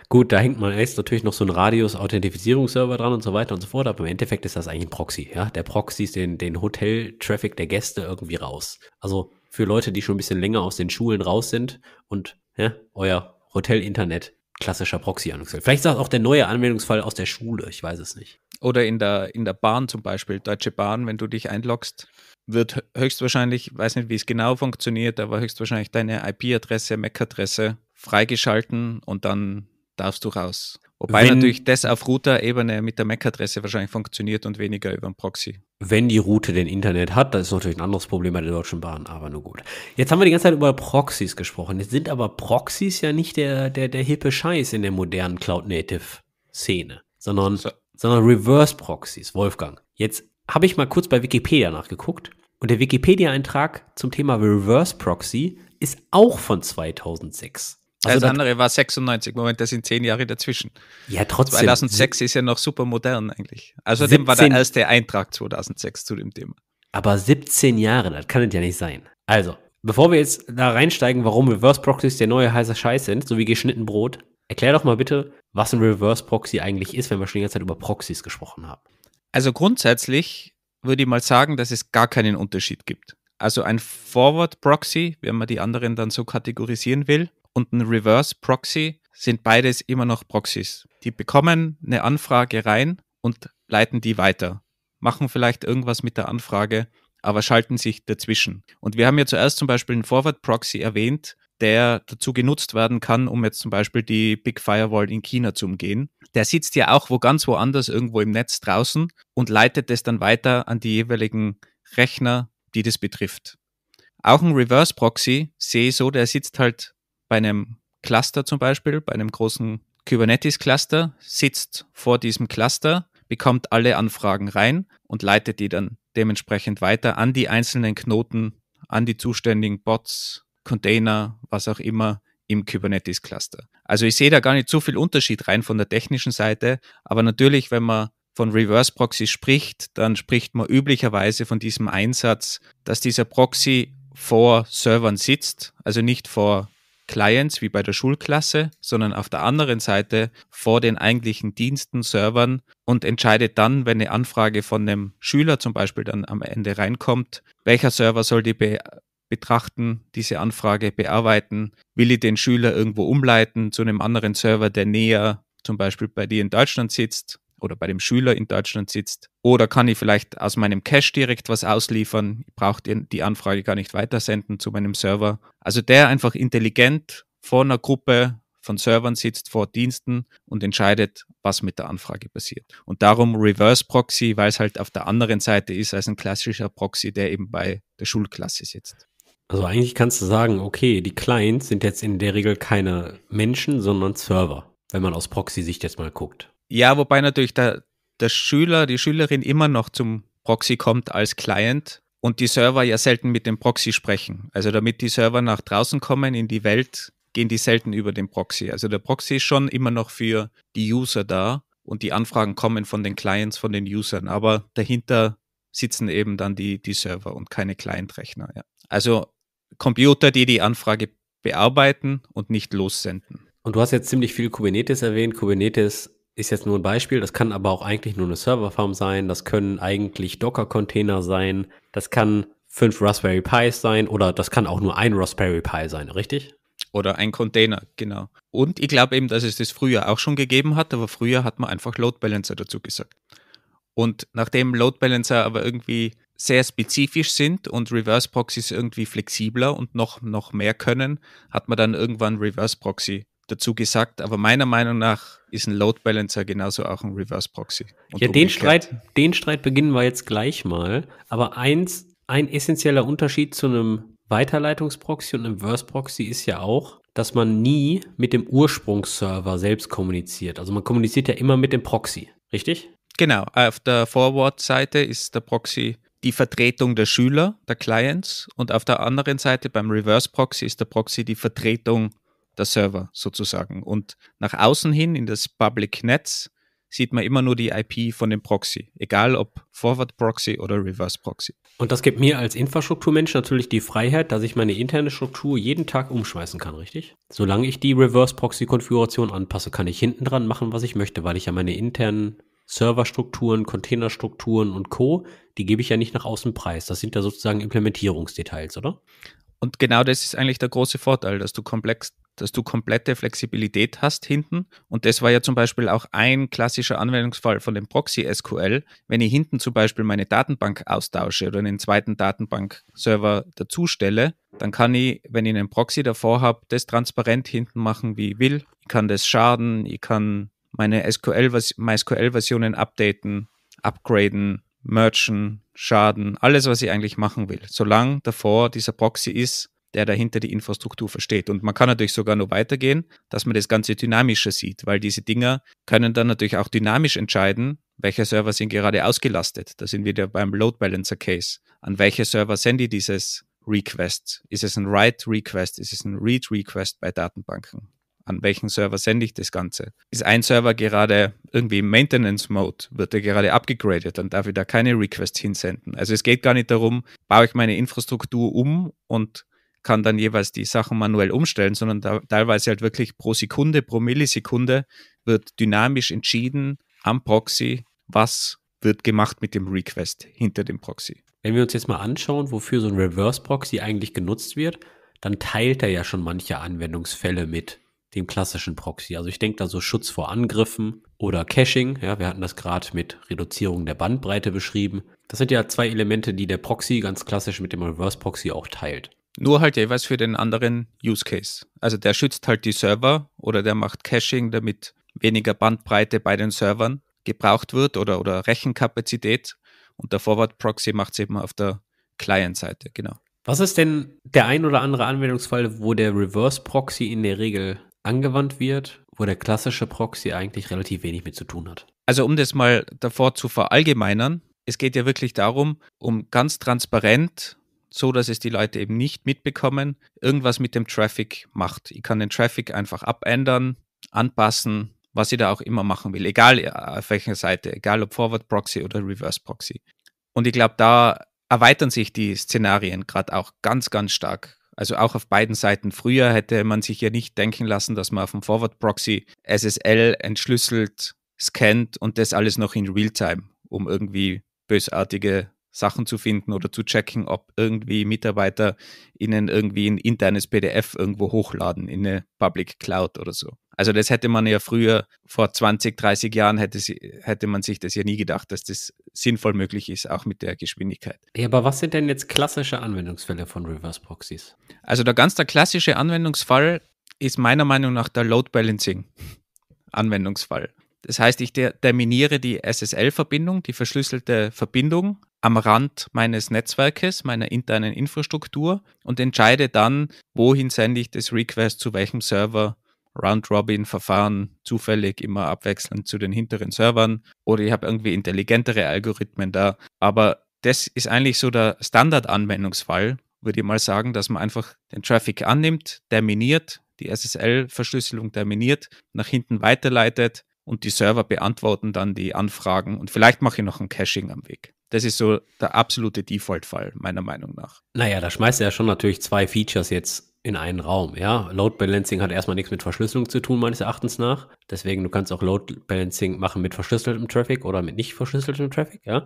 Gut, da hängt man rechts natürlich noch so ein Radius-Authentifizierungsserver dran und so weiter und so fort, aber im Endeffekt ist das eigentlich ein Proxy. Ja? Der Proxy ist den, den Hotel-Traffic der Gäste irgendwie raus. Also für Leute, die schon ein bisschen länger aus den Schulen raus sind und ja, euer Hotel-Internet klassischer Proxy-Anwendungsfall. Vielleicht ist das auch der neue Anwendungsfall aus der Schule, ich weiß es nicht. Oder in der, in der Bahn zum Beispiel, Deutsche Bahn, wenn du dich einloggst, wird höchstwahrscheinlich, weiß nicht, wie es genau funktioniert, aber höchstwahrscheinlich deine IP-Adresse, MAC-Adresse freigeschalten und dann darfst durchaus. Wobei wenn, natürlich das auf Router-Ebene mit der MAC-Adresse wahrscheinlich funktioniert und weniger über einen Proxy. Wenn die Route den Internet hat, das ist natürlich ein anderes Problem bei der Deutschen Bahn, aber nur gut. Jetzt haben wir die ganze Zeit über Proxys gesprochen. Jetzt sind aber Proxys ja nicht der, der, der hippe Scheiß in der modernen Cloud-Native-Szene, sondern, so. sondern Reverse-Proxys, Wolfgang. Jetzt habe ich mal kurz bei Wikipedia nachgeguckt und der Wikipedia-Eintrag zum Thema Reverse-Proxy ist auch von 2006. Also, also das andere war 96, Moment, da sind zehn Jahre dazwischen. Ja, trotzdem. 2006 ist ja noch super modern eigentlich. Außerdem also war der erste Eintrag 2006 zu dem Thema. Aber 17 Jahre, das kann es ja nicht sein. Also, bevor wir jetzt da reinsteigen, warum Reverse Proxys der neue heiße Scheiß sind, so wie geschnitten Brot, erklär doch mal bitte, was ein Reverse Proxy eigentlich ist, wenn wir schon die ganze Zeit über Proxys gesprochen haben. Also grundsätzlich würde ich mal sagen, dass es gar keinen Unterschied gibt. Also ein Forward Proxy, wenn man die anderen dann so kategorisieren will, und ein Reverse Proxy sind beides immer noch Proxys. Die bekommen eine Anfrage rein und leiten die weiter, machen vielleicht irgendwas mit der Anfrage, aber schalten sich dazwischen. Und wir haben ja zuerst zum Beispiel einen Forward Proxy erwähnt, der dazu genutzt werden kann, um jetzt zum Beispiel die Big Firewall in China zu umgehen. Der sitzt ja auch wo ganz woanders irgendwo im Netz draußen und leitet es dann weiter an die jeweiligen Rechner, die das betrifft. Auch ein Reverse Proxy sehe ich so, der sitzt halt bei einem Cluster zum Beispiel, bei einem großen Kubernetes-Cluster, sitzt vor diesem Cluster, bekommt alle Anfragen rein und leitet die dann dementsprechend weiter an die einzelnen Knoten, an die zuständigen Bots, Container, was auch immer im Kubernetes-Cluster. Also ich sehe da gar nicht so viel Unterschied rein von der technischen Seite, aber natürlich, wenn man von Reverse Proxy spricht, dann spricht man üblicherweise von diesem Einsatz, dass dieser Proxy vor Servern sitzt, also nicht vor Clients wie bei der Schulklasse, sondern auf der anderen Seite vor den eigentlichen Diensten, Servern und entscheidet dann, wenn eine Anfrage von einem Schüler zum Beispiel dann am Ende reinkommt, welcher Server soll die be betrachten, diese Anfrage bearbeiten, will ich den Schüler irgendwo umleiten zu einem anderen Server, der näher zum Beispiel bei dir in Deutschland sitzt oder bei dem Schüler in Deutschland sitzt. Oder kann ich vielleicht aus meinem Cache direkt was ausliefern? Ich brauche die Anfrage gar nicht weitersenden zu meinem Server. Also der einfach intelligent vor einer Gruppe von Servern sitzt, vor Diensten und entscheidet, was mit der Anfrage passiert. Und darum Reverse Proxy, weil es halt auf der anderen Seite ist als ein klassischer Proxy, der eben bei der Schulklasse sitzt. Also eigentlich kannst du sagen, okay, die Clients sind jetzt in der Regel keine Menschen, sondern Server, wenn man aus Proxy-Sicht jetzt mal guckt. Ja, wobei natürlich der, der Schüler, die Schülerin immer noch zum Proxy kommt als Client und die Server ja selten mit dem Proxy sprechen. Also damit die Server nach draußen kommen in die Welt, gehen die selten über den Proxy. Also der Proxy ist schon immer noch für die User da und die Anfragen kommen von den Clients, von den Usern, aber dahinter sitzen eben dann die, die Server und keine Client-Rechner. Ja. Also Computer, die die Anfrage bearbeiten und nicht lossenden. Und du hast jetzt ziemlich viel Kubernetes erwähnt. Kubernetes ist jetzt nur ein Beispiel, das kann aber auch eigentlich nur eine Serverfarm sein, das können eigentlich Docker-Container sein, das kann fünf Raspberry Pis sein oder das kann auch nur ein Raspberry Pi sein, richtig? Oder ein Container, genau. Und ich glaube eben, dass es das früher auch schon gegeben hat, aber früher hat man einfach Load Balancer dazu gesagt. Und nachdem Load Balancer aber irgendwie sehr spezifisch sind und Reverse Proxys irgendwie flexibler und noch, noch mehr können, hat man dann irgendwann Reverse Proxy dazu gesagt, aber meiner Meinung nach ist ein Load Balancer genauso auch ein Reverse Proxy. Und ja, den Streit, den Streit beginnen wir jetzt gleich mal. Aber eins, ein essentieller Unterschied zu einem Weiterleitungsproxy und einem Reverse Proxy ist ja auch, dass man nie mit dem Ursprungsserver selbst kommuniziert. Also man kommuniziert ja immer mit dem Proxy, richtig? Genau. Auf der Forward-Seite ist der Proxy die Vertretung der Schüler, der Clients und auf der anderen Seite beim Reverse Proxy ist der Proxy die Vertretung der Server sozusagen. Und nach außen hin in das Public Netz sieht man immer nur die IP von dem Proxy, egal ob Forward Proxy oder Reverse Proxy. Und das gibt mir als Infrastrukturmensch natürlich die Freiheit, dass ich meine interne Struktur jeden Tag umschmeißen kann, richtig? Solange ich die Reverse Proxy Konfiguration anpasse, kann ich hinten dran machen, was ich möchte, weil ich ja meine internen Serverstrukturen, Containerstrukturen und Co., die gebe ich ja nicht nach außen preis. Das sind ja sozusagen Implementierungsdetails, oder? Und genau das ist eigentlich der große Vorteil, dass du komplex, dass du komplette Flexibilität hast hinten. Und das war ja zum Beispiel auch ein klassischer Anwendungsfall von dem Proxy SQL. Wenn ich hinten zum Beispiel meine Datenbank austausche oder einen zweiten Datenbank-Server dazustelle, dann kann ich, wenn ich einen Proxy davor habe, das transparent hinten machen, wie ich will. Ich kann das schaden, ich kann meine SQL-Versionen updaten, upgraden, merchen, Schaden, alles, was ich eigentlich machen will, solange davor dieser Proxy ist, der dahinter die Infrastruktur versteht. Und man kann natürlich sogar noch weitergehen, dass man das Ganze dynamischer sieht, weil diese Dinger können dann natürlich auch dynamisch entscheiden, welche Server sind gerade ausgelastet. Da sind wir wieder beim Load Balancer Case. An welche Server sende ich dieses Request? Ist es ein Write Request? Ist es ein Read Request bei Datenbanken? an welchen Server sende ich das Ganze? Ist ein Server gerade irgendwie im Maintenance Mode? Wird er gerade abgegradet? Dann darf ich da keine Requests hinsenden. Also es geht gar nicht darum, baue ich meine Infrastruktur um und kann dann jeweils die Sachen manuell umstellen, sondern da, teilweise halt wirklich pro Sekunde, pro Millisekunde wird dynamisch entschieden am Proxy, was wird gemacht mit dem Request hinter dem Proxy. Wenn wir uns jetzt mal anschauen, wofür so ein Reverse Proxy eigentlich genutzt wird, dann teilt er ja schon manche Anwendungsfälle mit dem klassischen Proxy. Also ich denke da so Schutz vor Angriffen oder Caching. Ja, wir hatten das gerade mit Reduzierung der Bandbreite beschrieben. Das sind ja zwei Elemente, die der Proxy ganz klassisch mit dem Reverse Proxy auch teilt. Nur halt jeweils für den anderen Use Case. Also der schützt halt die Server oder der macht Caching, damit weniger Bandbreite bei den Servern gebraucht wird oder, oder Rechenkapazität. Und der Forward Proxy macht es eben auf der Client-Seite, genau. Was ist denn der ein oder andere Anwendungsfall, wo der Reverse Proxy in der Regel angewandt wird, wo der klassische Proxy eigentlich relativ wenig mit zu tun hat. Also um das mal davor zu verallgemeinern, es geht ja wirklich darum, um ganz transparent, so dass es die Leute eben nicht mitbekommen, irgendwas mit dem Traffic macht. Ich kann den Traffic einfach abändern, anpassen, was ich da auch immer machen will, egal äh, auf welcher Seite, egal ob Forward Proxy oder Reverse Proxy. Und ich glaube, da erweitern sich die Szenarien gerade auch ganz, ganz stark also auch auf beiden Seiten. Früher hätte man sich ja nicht denken lassen, dass man auf dem Forward Proxy SSL entschlüsselt, scannt und das alles noch in Realtime, um irgendwie bösartige Sachen zu finden oder zu checken, ob irgendwie Mitarbeiter ihnen irgendwie ein internes PDF irgendwo hochladen in eine Public Cloud oder so. Also das hätte man ja früher, vor 20, 30 Jahren hätte, sie, hätte man sich das ja nie gedacht, dass das sinnvoll möglich ist, auch mit der Geschwindigkeit. Ja, aber was sind denn jetzt klassische Anwendungsfälle von Reverse Proxies? Also der ganz der klassische Anwendungsfall ist meiner Meinung nach der Load Balancing Anwendungsfall. Das heißt, ich terminiere die SSL-Verbindung, die verschlüsselte Verbindung am Rand meines Netzwerkes, meiner internen Infrastruktur und entscheide dann, wohin sende ich das Request zu welchem Server Round-Robin-Verfahren zufällig immer abwechselnd zu den hinteren Servern oder ich habe irgendwie intelligentere Algorithmen da. Aber das ist eigentlich so der Standard-Anwendungsfall, würde ich mal sagen, dass man einfach den Traffic annimmt, terminiert, die SSL-Verschlüsselung terminiert, nach hinten weiterleitet und die Server beantworten dann die Anfragen und vielleicht mache ich noch ein Caching am Weg. Das ist so der absolute Default-Fall, meiner Meinung nach. Naja, da schmeißt er ja schon natürlich zwei Features jetzt in einen Raum. Ja, Load Balancing hat erstmal nichts mit Verschlüsselung zu tun, meines Erachtens nach. Deswegen, du kannst auch Load Balancing machen mit verschlüsseltem Traffic oder mit nicht verschlüsseltem Traffic, ja.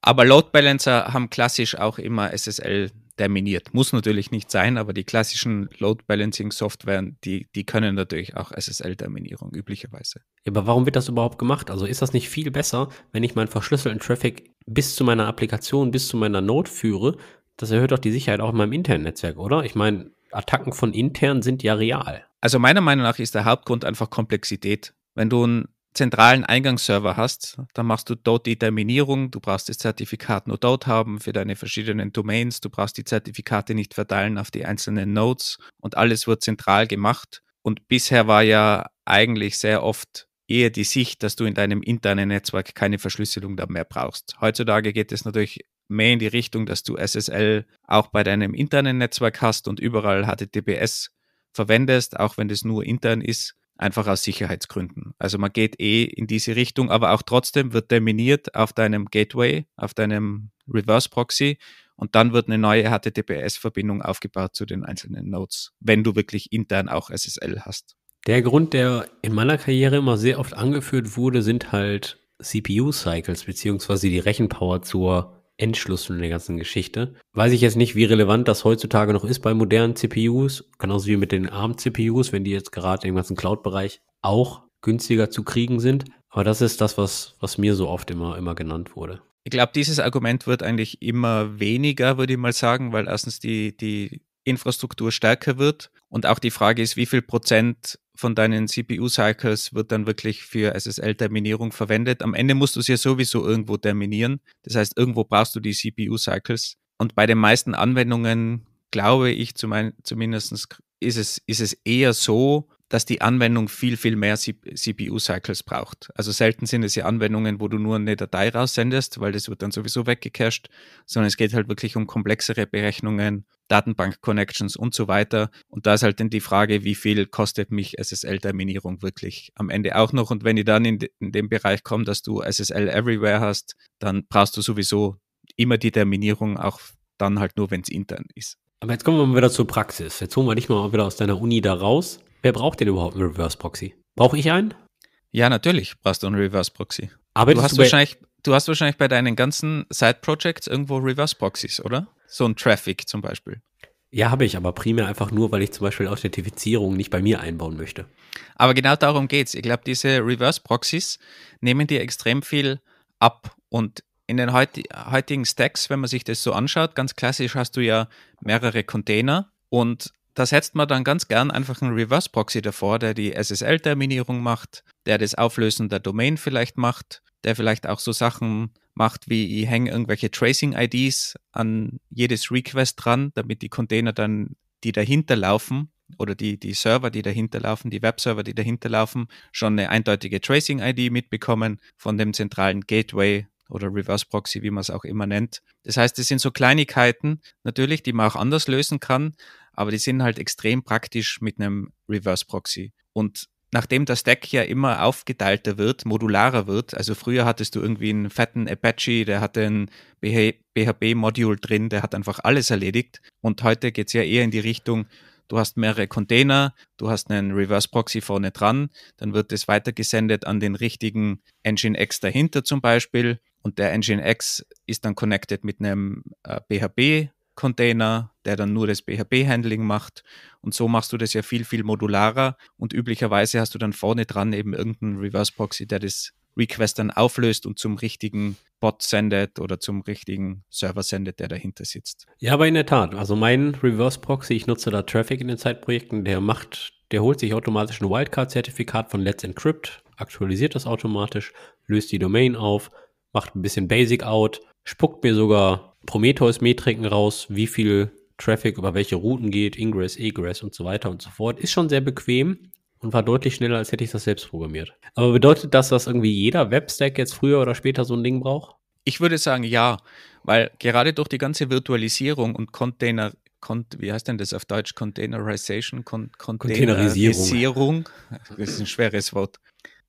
Aber Load Balancer haben klassisch auch immer SSL terminiert. Muss natürlich nicht sein, aber die klassischen Load Balancing Software, die, die können natürlich auch SSL-Terminierung üblicherweise. Ja, aber warum wird das überhaupt gemacht? Also ist das nicht viel besser, wenn ich meinen verschlüsselten Traffic bis zu meiner Applikation, bis zu meiner Node führe? Das erhöht doch die Sicherheit auch in meinem internen Netzwerk, oder? Ich meine, Attacken von intern sind ja real. Also meiner Meinung nach ist der Hauptgrund einfach Komplexität. Wenn du einen zentralen Eingangsserver hast, dann machst du dort die Terminierung, du brauchst das Zertifikat nur dort haben für deine verschiedenen Domains, du brauchst die Zertifikate nicht verteilen auf die einzelnen Nodes und alles wird zentral gemacht. Und bisher war ja eigentlich sehr oft eher die Sicht, dass du in deinem internen Netzwerk keine Verschlüsselung da mehr brauchst. Heutzutage geht es natürlich mehr in die Richtung, dass du SSL auch bei deinem internen Netzwerk hast und überall HTTPS verwendest, auch wenn das nur intern ist, einfach aus Sicherheitsgründen. Also man geht eh in diese Richtung, aber auch trotzdem wird terminiert auf deinem Gateway, auf deinem Reverse Proxy und dann wird eine neue HTTPS-Verbindung aufgebaut zu den einzelnen Nodes, wenn du wirklich intern auch SSL hast. Der Grund, der in meiner Karriere immer sehr oft angeführt wurde, sind halt CPU-Cycles, beziehungsweise die Rechenpower zur Endschluss von der ganzen Geschichte. Weiß ich jetzt nicht, wie relevant das heutzutage noch ist bei modernen CPUs, genauso wie mit den ARM-CPUs, wenn die jetzt gerade im ganzen Cloud-Bereich auch günstiger zu kriegen sind. Aber das ist das, was, was mir so oft immer, immer genannt wurde. Ich glaube, dieses Argument wird eigentlich immer weniger, würde ich mal sagen, weil erstens die, die Infrastruktur stärker wird und auch die Frage ist, wie viel Prozent von deinen CPU-Cycles wird dann wirklich für SSL-Terminierung verwendet. Am Ende musst du es ja sowieso irgendwo terminieren. Das heißt, irgendwo brauchst du die CPU-Cycles. Und bei den meisten Anwendungen, glaube ich, zumindest ist es, ist es eher so, dass die Anwendung viel, viel mehr CPU-Cycles braucht. Also selten sind es ja Anwendungen, wo du nur eine Datei raussendest, weil das wird dann sowieso weggecached, sondern es geht halt wirklich um komplexere Berechnungen, Datenbank-Connections und so weiter. Und da ist halt dann die Frage, wie viel kostet mich SSL-Terminierung wirklich am Ende auch noch. Und wenn ihr dann in, in den Bereich kommt, dass du SSL Everywhere hast, dann brauchst du sowieso immer die Terminierung, auch dann halt nur, wenn es intern ist. Aber jetzt kommen wir mal wieder zur Praxis. Jetzt holen wir dich mal wieder aus deiner Uni da raus Wer braucht denn überhaupt einen Reverse Proxy? Brauche ich einen? Ja, natürlich brauchst du einen Reverse Proxy. Aber du hast du wahrscheinlich, du hast wahrscheinlich bei deinen ganzen Side Projects irgendwo Reverse Proxys, oder? So ein Traffic zum Beispiel. Ja, habe ich, aber primär einfach nur, weil ich zum Beispiel Authentifizierung nicht bei mir einbauen möchte. Aber genau darum geht es. Ich glaube, diese Reverse Proxys nehmen dir extrem viel ab und in den heutigen Stacks, wenn man sich das so anschaut, ganz klassisch hast du ja mehrere Container und da setzt man dann ganz gern einfach einen Reverse Proxy davor, der die SSL-Terminierung macht, der das Auflösen der Domain vielleicht macht, der vielleicht auch so Sachen macht, wie ich hänge irgendwelche Tracing-IDs an jedes Request dran, damit die Container dann, die dahinter laufen, oder die, die Server, die dahinter laufen, die Webserver, die dahinter laufen, schon eine eindeutige Tracing-ID mitbekommen von dem zentralen Gateway oder Reverse Proxy, wie man es auch immer nennt. Das heißt, es sind so Kleinigkeiten natürlich, die man auch anders lösen kann, aber die sind halt extrem praktisch mit einem Reverse Proxy. Und nachdem das Stack ja immer aufgeteilter wird, modularer wird, also früher hattest du irgendwie einen fetten Apache, der hatte ein PHP-Module drin, der hat einfach alles erledigt. Und heute geht es ja eher in die Richtung, du hast mehrere Container, du hast einen Reverse Proxy vorne dran, dann wird es weitergesendet an den richtigen Engine X dahinter zum Beispiel. Und der Engine X ist dann connected mit einem äh, PHP Container, der dann nur das BHP-Handling macht. Und so machst du das ja viel, viel modularer. Und üblicherweise hast du dann vorne dran eben irgendeinen Reverse-Proxy, der das Request dann auflöst und zum richtigen Bot sendet oder zum richtigen Server sendet, der dahinter sitzt. Ja, aber in der Tat. Also mein Reverse-Proxy, ich nutze da Traffic in den Zeitprojekten, der macht, der holt sich automatisch ein Wildcard-Zertifikat von Let's Encrypt, aktualisiert das automatisch, löst die Domain auf, macht ein bisschen Basic out, spuckt mir sogar Prometheus-Metriken raus, wie viel Traffic über welche Routen geht, Ingress, Egress und so weiter und so fort. Ist schon sehr bequem und war deutlich schneller, als hätte ich das selbst programmiert. Aber bedeutet das, dass irgendwie jeder Webstack jetzt früher oder später so ein Ding braucht? Ich würde sagen, ja, weil gerade durch die ganze Virtualisierung und Container, wie heißt denn das auf Deutsch? Containerization, Con Containerisierung. Containerisierung. Das ist ein schweres Wort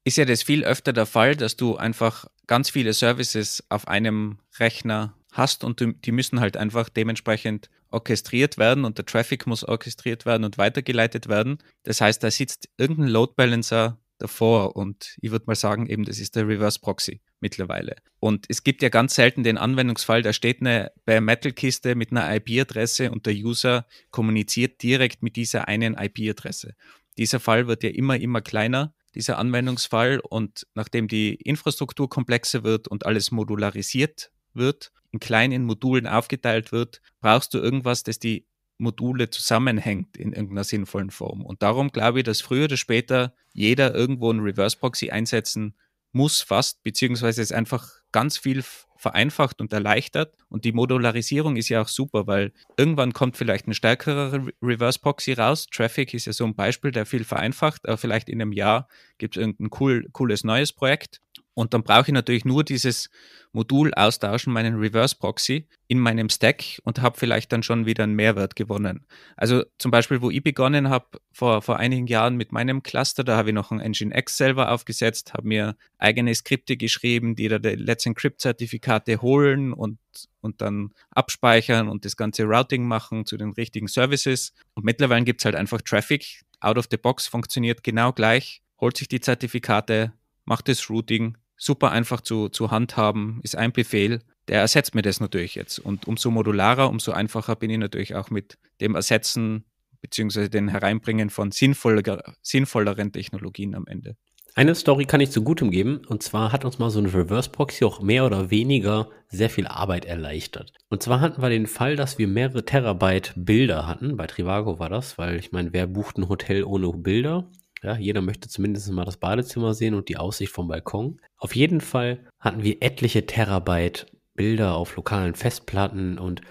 ist ja das viel öfter der Fall, dass du einfach ganz viele Services auf einem Rechner hast und die müssen halt einfach dementsprechend orchestriert werden und der Traffic muss orchestriert werden und weitergeleitet werden. Das heißt, da sitzt irgendein Load Balancer davor und ich würde mal sagen, eben das ist der Reverse Proxy mittlerweile. Und es gibt ja ganz selten den Anwendungsfall, da steht eine Bare Metal Kiste mit einer IP-Adresse und der User kommuniziert direkt mit dieser einen IP-Adresse. Dieser Fall wird ja immer, immer kleiner dieser Anwendungsfall. Und nachdem die Infrastruktur komplexer wird und alles modularisiert wird, in kleinen Modulen aufgeteilt wird, brauchst du irgendwas, das die Module zusammenhängt in irgendeiner sinnvollen Form. Und darum glaube ich, dass früher oder später jeder irgendwo einen Reverse Proxy einsetzen muss, fast, beziehungsweise es einfach ganz viel vereinfacht und erleichtert. Und die Modularisierung ist ja auch super, weil irgendwann kommt vielleicht ein stärkerer Reverse Proxy raus. Traffic ist ja so ein Beispiel, der viel vereinfacht. Aber vielleicht in einem Jahr gibt es irgendein cool, cooles neues Projekt und dann brauche ich natürlich nur dieses Modul austauschen, meinen Reverse Proxy in meinem Stack und habe vielleicht dann schon wieder einen Mehrwert gewonnen. Also zum Beispiel, wo ich begonnen habe vor, vor einigen Jahren mit meinem Cluster, da habe ich noch ein Nginx selber aufgesetzt, habe mir eigene Skripte geschrieben, die da die Let's Encrypt Zertifikate holen und, und dann abspeichern und das ganze Routing machen zu den richtigen Services. Und mittlerweile gibt es halt einfach Traffic. Out of the box funktioniert genau gleich, holt sich die Zertifikate, macht das Routing super einfach zu, zu handhaben, ist ein Befehl. Der ersetzt mir das natürlich jetzt. Und umso modularer, umso einfacher bin ich natürlich auch mit dem Ersetzen beziehungsweise dem Hereinbringen von sinnvoller, sinnvolleren Technologien am Ende. Eine Story kann ich zu gutem geben. Und zwar hat uns mal so ein Reverse Proxy auch mehr oder weniger sehr viel Arbeit erleichtert. Und zwar hatten wir den Fall, dass wir mehrere Terabyte Bilder hatten. Bei Trivago war das, weil ich meine, wer bucht ein Hotel ohne Bilder? Ja, jeder möchte zumindest mal das Badezimmer sehen und die Aussicht vom Balkon. Auf jeden Fall hatten wir etliche Terabyte Bilder auf lokalen Festplatten und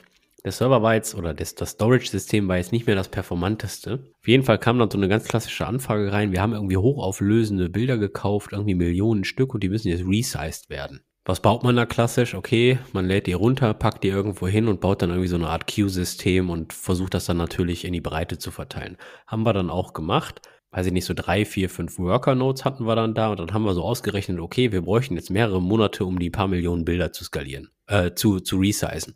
der Server war jetzt oder das, das Storage-System war jetzt nicht mehr das performanteste. Auf jeden Fall kam dann so eine ganz klassische Anfrage rein. Wir haben irgendwie hochauflösende Bilder gekauft, irgendwie Millionen Stück und die müssen jetzt resized werden. Was baut man da klassisch? Okay, man lädt die runter, packt die irgendwo hin und baut dann irgendwie so eine Art Queue-System und versucht das dann natürlich in die Breite zu verteilen. Haben wir dann auch gemacht weiß ich nicht, so drei, vier, fünf Worker Nodes hatten wir dann da und dann haben wir so ausgerechnet, okay, wir bräuchten jetzt mehrere Monate, um die paar Millionen Bilder zu skalieren, äh, zu, zu resizen.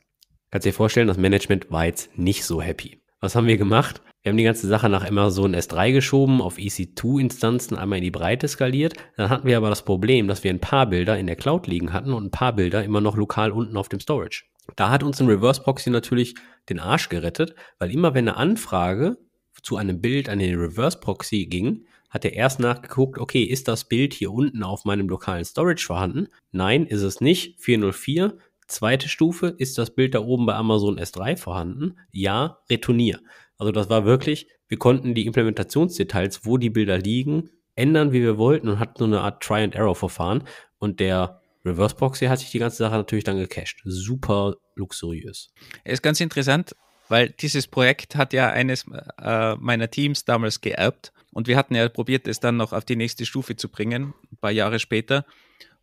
Kannst dir vorstellen, das Management war jetzt nicht so happy. Was haben wir gemacht? Wir haben die ganze Sache nach Amazon S3 geschoben, auf EC2-Instanzen einmal in die Breite skaliert. Dann hatten wir aber das Problem, dass wir ein paar Bilder in der Cloud liegen hatten und ein paar Bilder immer noch lokal unten auf dem Storage. Da hat uns ein Reverse Proxy natürlich den Arsch gerettet, weil immer wenn eine Anfrage zu einem Bild an den Reverse Proxy ging, hat er erst nachgeguckt, okay, ist das Bild hier unten auf meinem lokalen Storage vorhanden? Nein, ist es nicht. 404. Zweite Stufe, ist das Bild da oben bei Amazon S3 vorhanden? Ja, retournier. Also das war wirklich, wir konnten die Implementationsdetails, wo die Bilder liegen, ändern, wie wir wollten und hatten so eine Art Try-and-Error-Verfahren. Und der Reverse Proxy hat sich die ganze Sache natürlich dann gecached. Super luxuriös. Ist ganz interessant, weil dieses Projekt hat ja eines äh, meiner Teams damals geerbt und wir hatten ja probiert, es dann noch auf die nächste Stufe zu bringen, ein paar Jahre später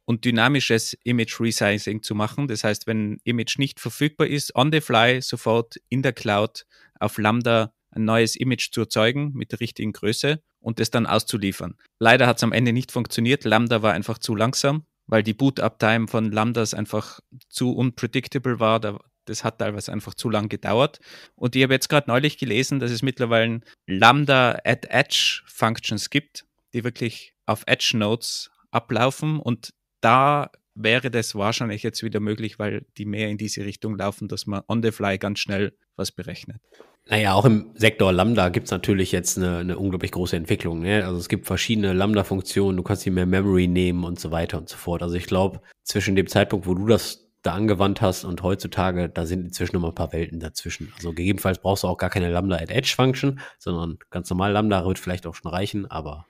und dynamisches Image Resizing zu machen. Das heißt, wenn Image nicht verfügbar ist, on the fly sofort in der Cloud auf Lambda ein neues Image zu erzeugen mit der richtigen Größe und es dann auszuliefern. Leider hat es am Ende nicht funktioniert. Lambda war einfach zu langsam, weil die Boot-Up-Time von Lambdas einfach zu unpredictable war. Da, das hat teilweise einfach zu lang gedauert. Und ich habe jetzt gerade neulich gelesen, dass es mittlerweile Lambda at Edge Functions gibt, die wirklich auf Edge Nodes ablaufen. Und da wäre das wahrscheinlich jetzt wieder möglich, weil die mehr in diese Richtung laufen, dass man on the fly ganz schnell was berechnet. Naja, auch im Sektor Lambda gibt es natürlich jetzt eine, eine unglaublich große Entwicklung. Ne? Also es gibt verschiedene Lambda-Funktionen, du kannst hier mehr Memory nehmen und so weiter und so fort. Also ich glaube, zwischen dem Zeitpunkt, wo du das da angewandt hast und heutzutage, da sind inzwischen nochmal ein paar Welten dazwischen. Also gegebenenfalls brauchst du auch gar keine Lambda at Edge Function, sondern ganz normal Lambda wird vielleicht auch schon reichen, aber.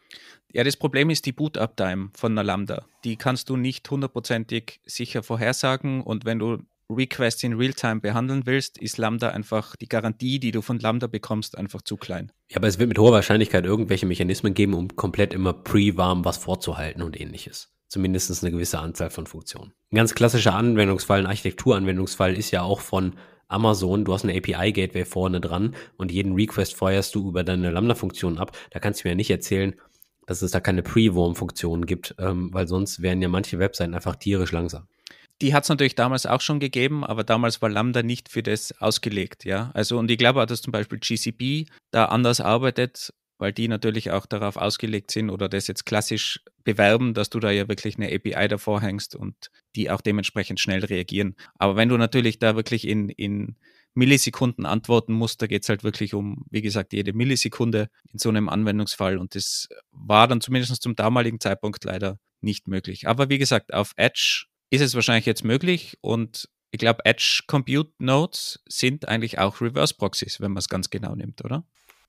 Ja, das Problem ist die boot up time von einer Lambda. Die kannst du nicht hundertprozentig sicher vorhersagen und wenn du Requests in Realtime behandeln willst, ist Lambda einfach die Garantie, die du von Lambda bekommst, einfach zu klein. Ja, aber es wird mit hoher Wahrscheinlichkeit irgendwelche Mechanismen geben, um komplett immer pre-warm was vorzuhalten und ähnliches zumindest eine gewisse Anzahl von Funktionen. Ein ganz klassischer Anwendungsfall, ein Architekturanwendungsfall ist ja auch von Amazon, du hast eine API-Gateway vorne dran und jeden Request feuerst du über deine Lambda-Funktion ab. Da kannst du mir ja nicht erzählen, dass es da keine pre warm funktion gibt, ähm, weil sonst wären ja manche Webseiten einfach tierisch langsam. Die hat es natürlich damals auch schon gegeben, aber damals war Lambda nicht für das ausgelegt, ja. Also, und ich glaube auch, dass zum Beispiel GCP da anders arbeitet weil die natürlich auch darauf ausgelegt sind oder das jetzt klassisch bewerben, dass du da ja wirklich eine API davor hängst und die auch dementsprechend schnell reagieren. Aber wenn du natürlich da wirklich in, in Millisekunden antworten musst, da geht es halt wirklich um, wie gesagt, jede Millisekunde in so einem Anwendungsfall und das war dann zumindest zum damaligen Zeitpunkt leider nicht möglich. Aber wie gesagt, auf Edge ist es wahrscheinlich jetzt möglich und ich glaube, Edge Compute Nodes sind eigentlich auch Reverse Proxies, wenn man es ganz genau nimmt, oder?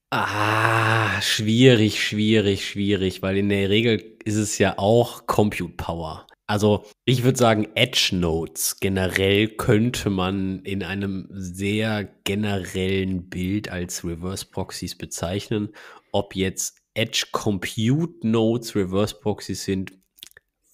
Ah, schwierig, schwierig, schwierig, weil in der Regel ist es ja auch Compute Power. Also ich würde sagen, Edge Nodes generell könnte man in einem sehr generellen Bild als Reverse Proxies bezeichnen. Ob jetzt Edge Compute Nodes Reverse Proxies sind,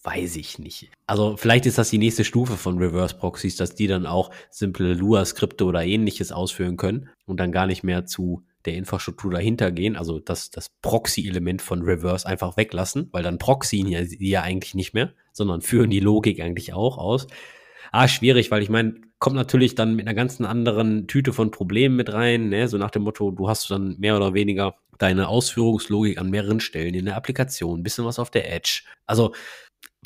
weiß ich nicht. Also vielleicht ist das die nächste Stufe von Reverse Proxies, dass die dann auch simple Lua-Skripte oder ähnliches ausführen können und dann gar nicht mehr zu der Infrastruktur dahinter gehen, also das, das Proxy-Element von Reverse einfach weglassen, weil dann proxyen ja, die ja eigentlich nicht mehr, sondern führen die Logik eigentlich auch aus. Ah, schwierig, weil ich meine, kommt natürlich dann mit einer ganzen anderen Tüte von Problemen mit rein, ne? so nach dem Motto, du hast dann mehr oder weniger deine Ausführungslogik an mehreren Stellen in der Applikation, ein bisschen was auf der Edge. Also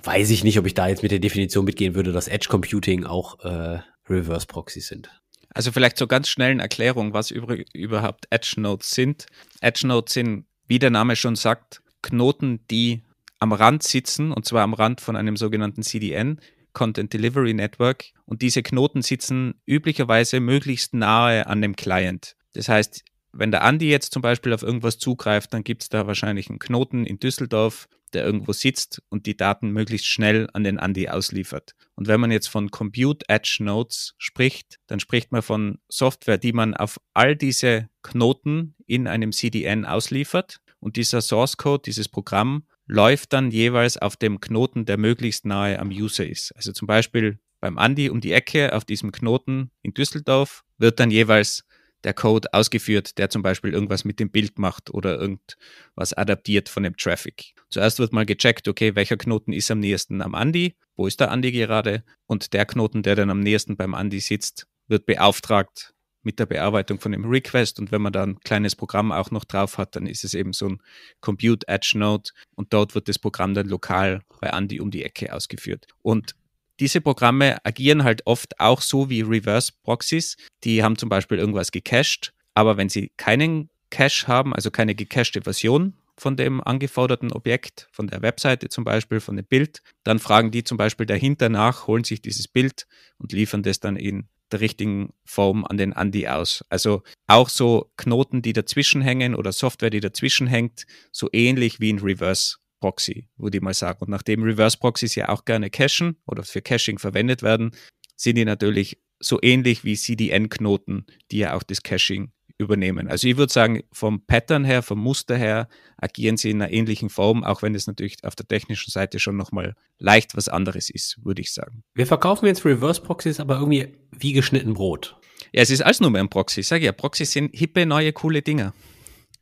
weiß ich nicht, ob ich da jetzt mit der Definition mitgehen würde, dass Edge Computing auch äh, Reverse Proxys sind. Also vielleicht zur ganz schnellen Erklärung, was überhaupt Edge Nodes sind. Edge Nodes sind, wie der Name schon sagt, Knoten, die am Rand sitzen, und zwar am Rand von einem sogenannten CDN, Content Delivery Network. Und diese Knoten sitzen üblicherweise möglichst nahe an dem Client. Das heißt, wenn der Andi jetzt zum Beispiel auf irgendwas zugreift, dann gibt es da wahrscheinlich einen Knoten in Düsseldorf, der irgendwo sitzt und die Daten möglichst schnell an den Andi ausliefert. Und wenn man jetzt von Compute Edge Nodes spricht, dann spricht man von Software, die man auf all diese Knoten in einem CDN ausliefert. Und dieser Source Code, dieses Programm, läuft dann jeweils auf dem Knoten, der möglichst nahe am User ist. Also zum Beispiel beim Andi um die Ecke auf diesem Knoten in Düsseldorf wird dann jeweils der Code ausgeführt, der zum Beispiel irgendwas mit dem Bild macht oder irgendwas adaptiert von dem Traffic. Zuerst wird mal gecheckt, okay, welcher Knoten ist am nächsten am Andi, wo ist der Andi gerade und der Knoten, der dann am nächsten beim Andi sitzt, wird beauftragt mit der Bearbeitung von dem Request und wenn man da ein kleines Programm auch noch drauf hat, dann ist es eben so ein Compute Edge Node und dort wird das Programm dann lokal bei Andi um die Ecke ausgeführt. Und diese Programme agieren halt oft auch so wie Reverse Proxys. Die haben zum Beispiel irgendwas gecached, aber wenn sie keinen Cache haben, also keine gecachte Version von dem angeforderten Objekt, von der Webseite zum Beispiel, von dem Bild, dann fragen die zum Beispiel dahinter nach, holen sich dieses Bild und liefern das dann in der richtigen Form an den Andi aus. Also auch so Knoten, die dazwischen hängen oder Software, die dazwischen hängt, so ähnlich wie ein Reverse Proxy, würde ich mal sagen. Und nachdem Reverse Proxys ja auch gerne cachen oder für Caching verwendet werden, sind die natürlich so ähnlich wie CDN-Knoten, die ja auch das Caching übernehmen. Also ich würde sagen, vom Pattern her, vom Muster her agieren sie in einer ähnlichen Form, auch wenn es natürlich auf der technischen Seite schon nochmal leicht was anderes ist, würde ich sagen. Wir verkaufen jetzt Reverse Proxys, aber irgendwie wie geschnitten Brot. Ja, es ist alles nur mehr ein Proxy. Ich sage ja, Proxys sind hippe, neue, coole Dinger.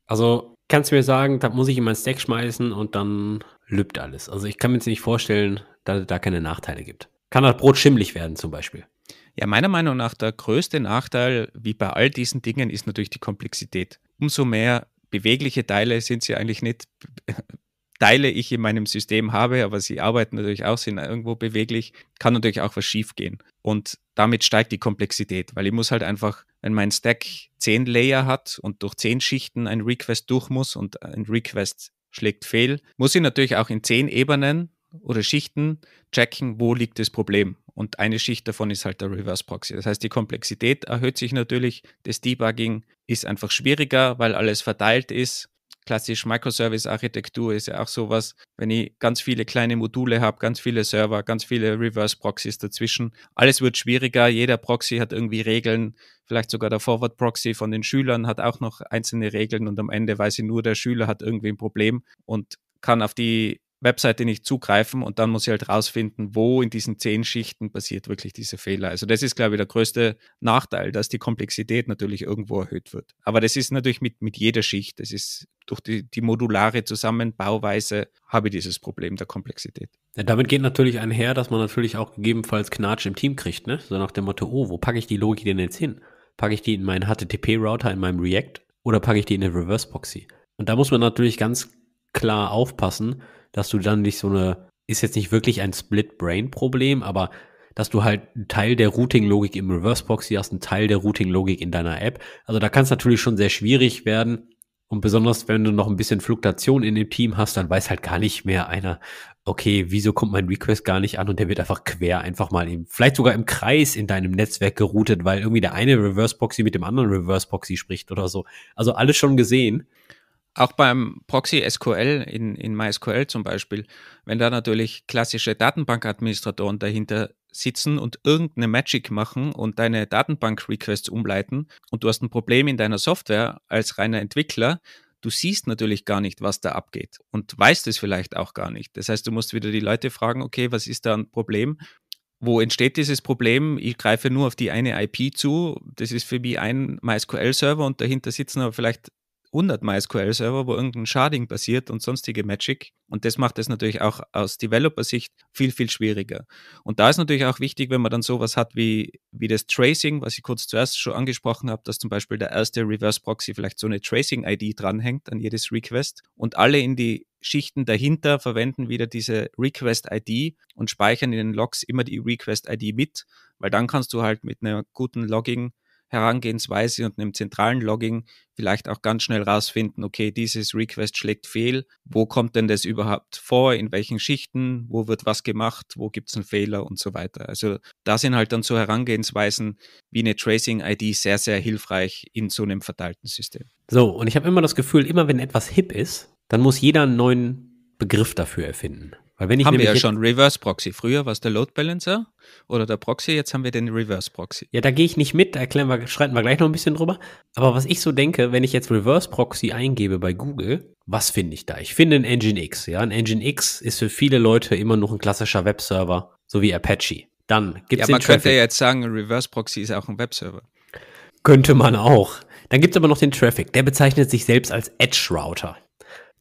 Also kannst du mir sagen, da muss ich in meinen Stack schmeißen und dann lübt alles. Also ich kann mir jetzt nicht vorstellen, dass es da keine Nachteile gibt. Kann das Brot schimmlig werden zum Beispiel? Ja, meiner Meinung nach der größte Nachteil, wie bei all diesen Dingen, ist natürlich die Komplexität. Umso mehr bewegliche Teile sind sie eigentlich nicht Teile ich in meinem System habe, aber sie arbeiten natürlich auch, sind irgendwo beweglich, kann natürlich auch was schief gehen. Und damit steigt die Komplexität, weil ich muss halt einfach, wenn mein Stack zehn Layer hat und durch zehn Schichten ein Request durch muss und ein Request schlägt fehl, muss ich natürlich auch in zehn Ebenen oder Schichten checken, wo liegt das Problem. Und eine Schicht davon ist halt der Reverse Proxy. Das heißt, die Komplexität erhöht sich natürlich. Das Debugging ist einfach schwieriger, weil alles verteilt ist klassisch Microservice-Architektur ist ja auch sowas, wenn ich ganz viele kleine Module habe, ganz viele Server, ganz viele Reverse-Proxys dazwischen. Alles wird schwieriger, jeder Proxy hat irgendwie Regeln, vielleicht sogar der Forward-Proxy von den Schülern hat auch noch einzelne Regeln und am Ende weiß ich nur, der Schüler hat irgendwie ein Problem und kann auf die Webseite nicht zugreifen und dann muss ich halt rausfinden, wo in diesen zehn Schichten passiert wirklich diese Fehler. Also das ist, glaube ich, der größte Nachteil, dass die Komplexität natürlich irgendwo erhöht wird. Aber das ist natürlich mit, mit jeder Schicht. Das ist durch die, die modulare Zusammenbauweise habe ich dieses Problem der Komplexität. Ja, damit geht natürlich einher, dass man natürlich auch gegebenenfalls Knatsch im Team kriegt, ne? So nach dem Motto, oh, wo packe ich die Logik denn jetzt hin? Packe ich die in meinen HTTP-Router, in meinem React oder packe ich die in den Reverse-Proxy? Und da muss man natürlich ganz klar aufpassen, dass du dann nicht so eine, ist jetzt nicht wirklich ein Split-Brain-Problem, aber dass du halt einen Teil der Routing-Logik im Reverse-Proxy hast, einen Teil der Routing-Logik in deiner App. Also da kann es natürlich schon sehr schwierig werden, und besonders, wenn du noch ein bisschen Fluktuation in dem Team hast, dann weiß halt gar nicht mehr einer, okay, wieso kommt mein Request gar nicht an und der wird einfach quer einfach mal eben, vielleicht sogar im Kreis in deinem Netzwerk geroutet, weil irgendwie der eine Reverse Proxy mit dem anderen Reverse Proxy spricht oder so. Also alles schon gesehen. Auch beim Proxy SQL in, in MySQL zum Beispiel, wenn da natürlich klassische Datenbankadministratoren dahinter sitzen und irgendeine Magic machen und deine Datenbank-Requests umleiten und du hast ein Problem in deiner Software als reiner Entwickler, du siehst natürlich gar nicht, was da abgeht und weißt es vielleicht auch gar nicht. Das heißt, du musst wieder die Leute fragen, okay, was ist da ein Problem? Wo entsteht dieses Problem? Ich greife nur auf die eine IP zu. Das ist für mich ein MySQL-Server und dahinter sitzen aber vielleicht 100 MySQL-Server, wo irgendein Sharding passiert und sonstige Magic. Und das macht es natürlich auch aus Developer-Sicht viel, viel schwieriger. Und da ist natürlich auch wichtig, wenn man dann sowas hat wie, wie das Tracing, was ich kurz zuerst schon angesprochen habe, dass zum Beispiel der erste Reverse-Proxy vielleicht so eine Tracing-ID dranhängt an jedes Request und alle in die Schichten dahinter verwenden wieder diese Request-ID und speichern in den Logs immer die Request-ID mit, weil dann kannst du halt mit einer guten Logging- Herangehensweise und einem zentralen Logging vielleicht auch ganz schnell rausfinden, okay, dieses Request schlägt fehl, wo kommt denn das überhaupt vor, in welchen Schichten, wo wird was gemacht, wo gibt es einen Fehler und so weiter. Also da sind halt dann so Herangehensweisen wie eine Tracing-ID sehr, sehr hilfreich in so einem verteilten System. So, und ich habe immer das Gefühl, immer wenn etwas hip ist, dann muss jeder einen neuen Begriff dafür erfinden. Weil wenn ich haben wir ja schon Reverse Proxy. Früher war es der Load Balancer oder der Proxy, jetzt haben wir den Reverse Proxy. Ja, da gehe ich nicht mit, da erklären wir, schreiten wir gleich noch ein bisschen drüber. Aber was ich so denke, wenn ich jetzt Reverse Proxy eingebe bei Google, was finde ich da? Ich finde ein Nginx. Ja, ein Nginx ist für viele Leute immer noch ein klassischer Webserver, so wie Apache. Dann gibt es Ja, man Traffic. könnte ja jetzt sagen, ein Reverse Proxy ist auch ein Webserver. Könnte man auch. Dann gibt es aber noch den Traffic. Der bezeichnet sich selbst als Edge Router.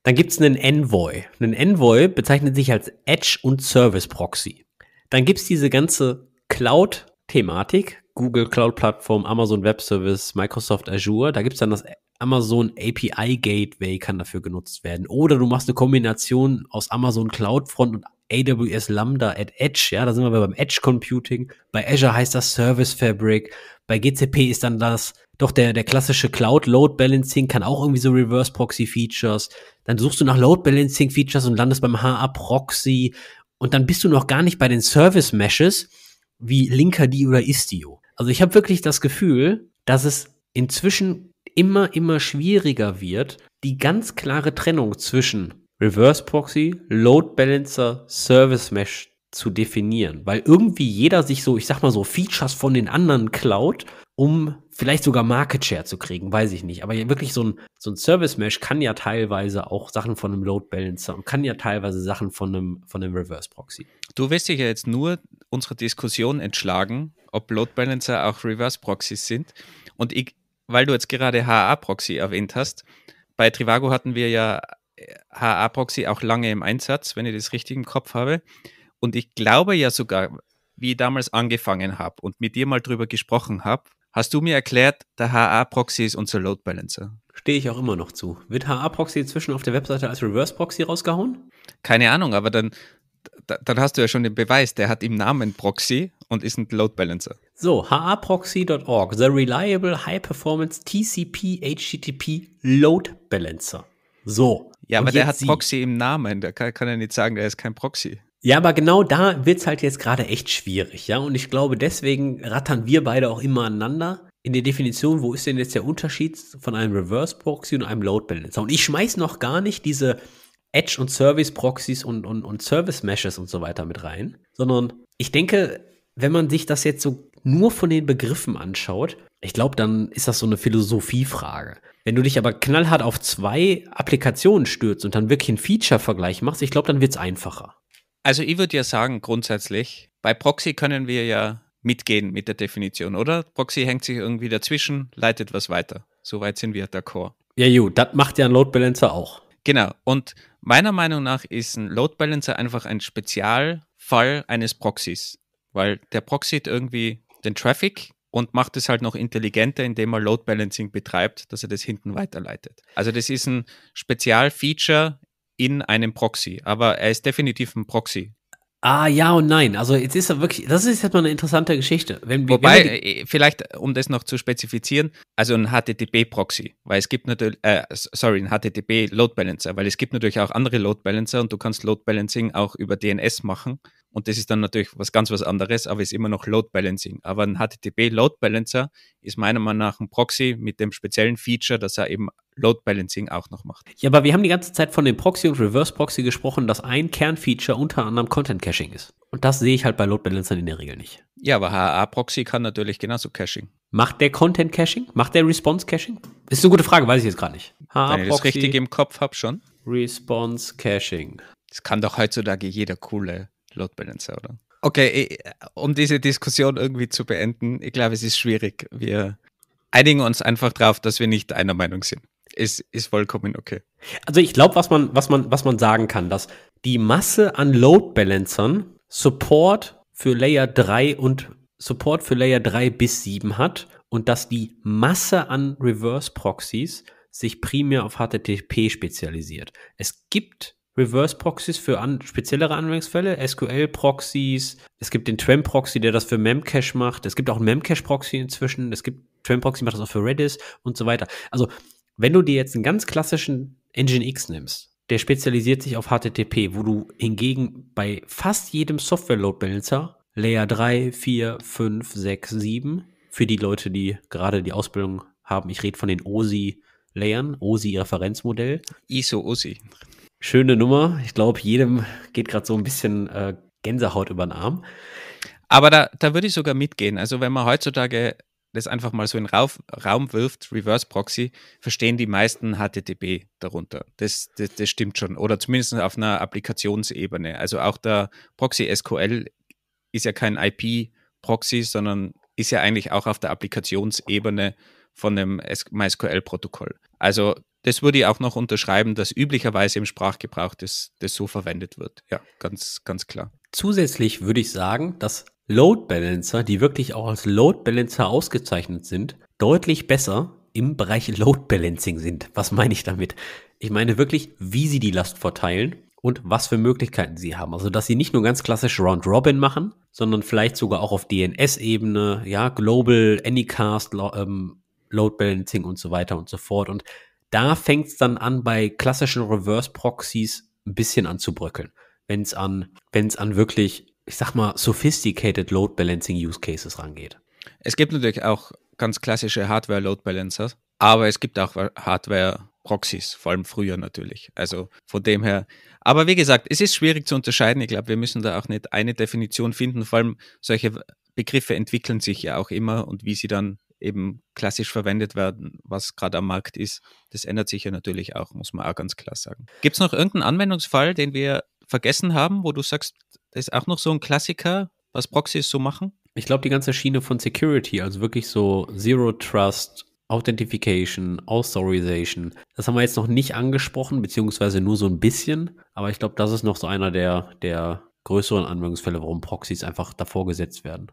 Dann gibt es einen Envoy. Ein Envoy bezeichnet sich als Edge und Service Proxy. Dann gibt es diese ganze Cloud-Thematik, Google Cloud Plattform, Amazon Web Service, Microsoft Azure. Da gibt es dann das Amazon API Gateway, kann dafür genutzt werden. Oder du machst eine Kombination aus Amazon CloudFront und AWS Lambda at Edge, ja, da sind wir beim Edge Computing. Bei Azure heißt das Service Fabric. Bei GCP ist dann das doch der, der klassische Cloud Load Balancing, kann auch irgendwie so Reverse Proxy Features. Dann suchst du nach Load Balancing Features und landest beim HA Proxy. Und dann bist du noch gar nicht bei den Service Meshes wie Linkerd oder Istio. Also ich habe wirklich das Gefühl, dass es inzwischen immer, immer schwieriger wird, die ganz klare Trennung zwischen Reverse Proxy, Load Balancer, Service Mesh zu definieren, weil irgendwie jeder sich so, ich sag mal so, Features von den anderen klaut, um vielleicht sogar Market Share zu kriegen, weiß ich nicht. Aber wirklich so ein, so ein Service Mesh kann ja teilweise auch Sachen von einem Load Balancer und kann ja teilweise Sachen von einem, von einem Reverse Proxy. Du wirst dich ja jetzt nur unserer Diskussion entschlagen, ob Load Balancer auch Reverse Proxys sind. Und ich, weil du jetzt gerade HA Proxy erwähnt hast, bei Trivago hatten wir ja HA-Proxy auch lange im Einsatz, wenn ich das richtig im Kopf habe. Und ich glaube ja sogar, wie ich damals angefangen habe und mit dir mal drüber gesprochen habe, hast du mir erklärt, der HA-Proxy ist unser Load Balancer. Stehe ich auch immer noch zu. Wird HA-Proxy inzwischen auf der Webseite als Reverse-Proxy rausgehauen? Keine Ahnung, aber dann, dann hast du ja schon den Beweis, der hat im Namen Proxy und ist ein Load Balancer. So, haproxy.org, the reliable high performance TCP HTTP Load Balancer. So. Ja, aber der hat sie. Proxy im Namen. Da kann, kann er nicht sagen, der ist kein Proxy. Ja, aber genau da wird's halt jetzt gerade echt schwierig, ja. Und ich glaube, deswegen rattern wir beide auch immer aneinander in der Definition, wo ist denn jetzt der Unterschied von einem Reverse Proxy und einem Load Balancer? Und ich schmeiß noch gar nicht diese Edge und Service Proxys und, und, und Service Meshes und so weiter mit rein, sondern ich denke, wenn man sich das jetzt so nur von den Begriffen anschaut, ich glaube, dann ist das so eine Philosophiefrage. Wenn du dich aber knallhart auf zwei Applikationen stürzt und dann wirklich einen Feature-Vergleich machst, ich glaube, dann wird es einfacher. Also ich würde ja sagen, grundsätzlich, bei Proxy können wir ja mitgehen mit der Definition, oder? Proxy hängt sich irgendwie dazwischen, leitet was weiter. Soweit sind wir d'accord. Ja, ju, das macht ja ein Load Balancer auch. Genau. Und meiner Meinung nach ist ein Load Balancer einfach ein Spezialfall eines Proxys, weil der Proxy irgendwie den Traffic und macht es halt noch intelligenter, indem er Load Balancing betreibt, dass er das hinten weiterleitet. Also das ist ein Spezialfeature in einem Proxy, aber er ist definitiv ein Proxy. Ah, ja und nein. Also jetzt ist er wirklich, das ist jetzt mal eine interessante Geschichte. Wenn, Wobei, wenn äh, vielleicht, um das noch zu spezifizieren, also ein HTTP-Proxy, weil es gibt natürlich, äh, sorry, ein HTTP-Load Balancer, weil es gibt natürlich auch andere Load Balancer und du kannst Load Balancing auch über DNS machen. Und das ist dann natürlich was ganz was anderes, aber ist immer noch Load Balancing. Aber ein HTTP Load Balancer ist meiner Meinung nach ein Proxy mit dem speziellen Feature, dass er eben Load Balancing auch noch macht. Ja, aber wir haben die ganze Zeit von dem Proxy und Reverse Proxy gesprochen, dass ein Kernfeature unter anderem Content Caching ist. Und das sehe ich halt bei Load Balancern in der Regel nicht. Ja, aber HAA-Proxy kann natürlich genauso Caching. Macht der Content Caching? Macht der Response Caching? Ist eine gute Frage, weiß ich jetzt gar nicht. HAA Wenn ich das richtig im Kopf habe schon. Response Caching. Das kann doch heutzutage jeder coole Load Balancer, oder? Okay, um diese Diskussion irgendwie zu beenden, ich glaube, es ist schwierig. Wir einigen uns einfach darauf, dass wir nicht einer Meinung sind. Es ist vollkommen okay. Also ich glaube, was man, was, man, was man sagen kann, dass die Masse an Load Balancern Support für Layer 3 und Support für Layer 3 bis 7 hat und dass die Masse an Reverse Proxies sich primär auf HTTP spezialisiert. Es gibt Reverse-Proxys für an speziellere Anwendungsfälle, SQL-Proxys, es gibt den Tram-Proxy, der das für Memcache macht, es gibt auch einen Memcache-Proxy inzwischen, es gibt Tram-Proxy, macht das auch für Redis und so weiter. Also, wenn du dir jetzt einen ganz klassischen Nginx nimmst, der spezialisiert sich auf HTTP, wo du hingegen bei fast jedem Software-Load Balancer Layer 3, 4, 5, 6, 7, für die Leute, die gerade die Ausbildung haben, ich rede von den OSI-Layern, OSI-Referenzmodell. ISO-OSI. Schöne Nummer. Ich glaube, jedem geht gerade so ein bisschen äh, Gänsehaut über den Arm. Aber da, da würde ich sogar mitgehen. Also wenn man heutzutage das einfach mal so in Rauf, Raum wirft, Reverse Proxy, verstehen die meisten HTTP darunter. Das, das, das stimmt schon. Oder zumindest auf einer Applikationsebene. Also auch der Proxy SQL ist ja kein IP-Proxy, sondern ist ja eigentlich auch auf der Applikationsebene von dem MySQL-Protokoll. Also das würde ich auch noch unterschreiben, dass üblicherweise im Sprachgebrauch das, das so verwendet wird. Ja, ganz, ganz klar. Zusätzlich würde ich sagen, dass Load Balancer, die wirklich auch als Load Balancer ausgezeichnet sind, deutlich besser im Bereich Load Balancing sind. Was meine ich damit? Ich meine wirklich, wie sie die Last verteilen und was für Möglichkeiten sie haben. Also, dass sie nicht nur ganz klassisch Round Robin machen, sondern vielleicht sogar auch auf DNS-Ebene, ja, Global, Anycast, ähm, Load Balancing und so weiter und so fort. Und da fängt es dann an, bei klassischen Reverse-Proxies ein bisschen an zu bröckeln. Wenn es an, wenn's an wirklich, ich sag mal, sophisticated Load Balancing Use Cases rangeht. Es gibt natürlich auch ganz klassische Hardware Load Balancer, aber es gibt auch Hardware Proxys, vor allem früher natürlich. Also von dem her. Aber wie gesagt, es ist schwierig zu unterscheiden. Ich glaube, wir müssen da auch nicht eine Definition finden. Vor allem solche Begriffe entwickeln sich ja auch immer und wie sie dann eben klassisch verwendet werden, was gerade am Markt ist. Das ändert sich ja natürlich auch, muss man auch ganz klar sagen. Gibt es noch irgendeinen Anwendungsfall, den wir vergessen haben, wo du sagst, das ist auch noch so ein Klassiker, was Proxys so machen? Ich glaube, die ganze Schiene von Security, also wirklich so Zero Trust, Authentification, Authorization, das haben wir jetzt noch nicht angesprochen, beziehungsweise nur so ein bisschen. Aber ich glaube, das ist noch so einer der, der größeren Anwendungsfälle, warum Proxys einfach davor gesetzt werden.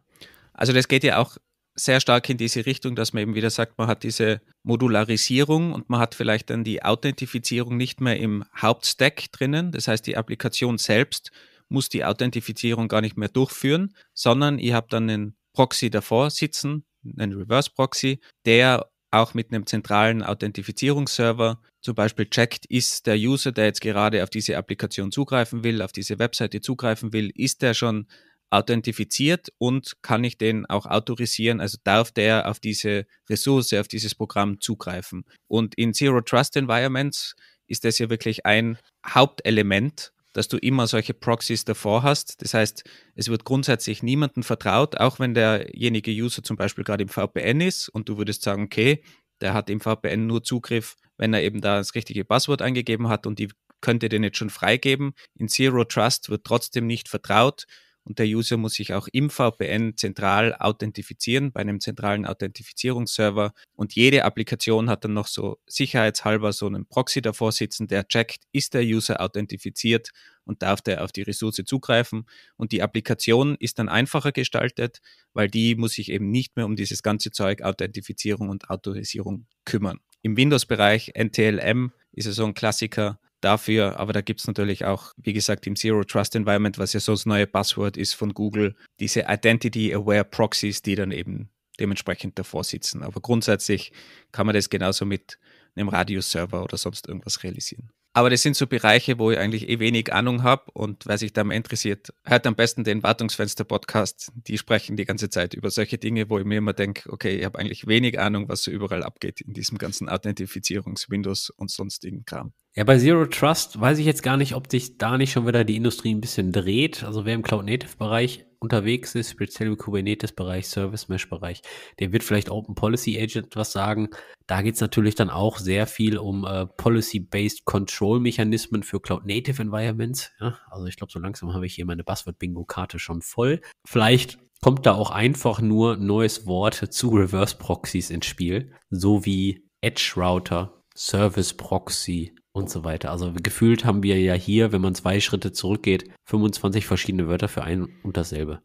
Also das geht ja auch sehr stark in diese Richtung, dass man eben wieder sagt, man hat diese Modularisierung und man hat vielleicht dann die Authentifizierung nicht mehr im Hauptstack drinnen. Das heißt, die Applikation selbst muss die Authentifizierung gar nicht mehr durchführen, sondern ihr habt dann einen Proxy davor sitzen, einen Reverse Proxy, der auch mit einem zentralen Authentifizierungsserver zum Beispiel checkt, ist der User, der jetzt gerade auf diese Applikation zugreifen will, auf diese Webseite zugreifen will, ist der schon authentifiziert und kann ich den auch autorisieren, also darf der auf diese Ressource, auf dieses Programm zugreifen. Und in Zero Trust Environments ist das ja wirklich ein Hauptelement, dass du immer solche Proxys davor hast. Das heißt, es wird grundsätzlich niemandem vertraut, auch wenn derjenige User zum Beispiel gerade im VPN ist und du würdest sagen, okay, der hat im VPN nur Zugriff, wenn er eben da das richtige Passwort eingegeben hat und die könnte den jetzt schon freigeben. In Zero Trust wird trotzdem nicht vertraut und der User muss sich auch im VPN zentral authentifizieren bei einem zentralen Authentifizierungsserver und jede Applikation hat dann noch so sicherheitshalber so einen Proxy davor sitzen, der checkt, ist der User authentifiziert und darf der auf die Ressource zugreifen und die Applikation ist dann einfacher gestaltet, weil die muss sich eben nicht mehr um dieses ganze Zeug Authentifizierung und Autorisierung kümmern. Im Windows-Bereich NTLM ist es so ein Klassiker, dafür. Aber da gibt es natürlich auch, wie gesagt, im Zero Trust Environment, was ja so das neue Passwort ist von Google, diese Identity Aware Proxies, die dann eben dementsprechend davor sitzen. Aber grundsätzlich kann man das genauso mit einem Radius-Server oder sonst irgendwas realisieren. Aber das sind so Bereiche, wo ich eigentlich eh wenig Ahnung habe und wer sich da mal interessiert, hört am besten den Wartungsfenster-Podcast. Die sprechen die ganze Zeit über solche Dinge, wo ich mir immer denke, okay, ich habe eigentlich wenig Ahnung, was so überall abgeht in diesem ganzen Authentifizierungs-Windows und sonstigen Kram. Ja, bei Zero Trust weiß ich jetzt gar nicht, ob sich da nicht schon wieder die Industrie ein bisschen dreht. Also wer im Cloud Native Bereich unterwegs ist, speziell im Kubernetes Bereich, Service Mesh Bereich, der wird vielleicht Open Policy Agent was sagen. Da geht's natürlich dann auch sehr viel um äh, Policy-Based Control Mechanismen für Cloud Native Environments. Ja, also ich glaube, so langsam habe ich hier meine Buzzword-Bingo-Karte schon voll. Vielleicht kommt da auch einfach nur neues Wort zu Reverse Proxies ins Spiel, so wie Edge Router Service Proxy und so weiter. Also gefühlt haben wir ja hier, wenn man zwei Schritte zurückgeht, 25 verschiedene Wörter für ein und dasselbe.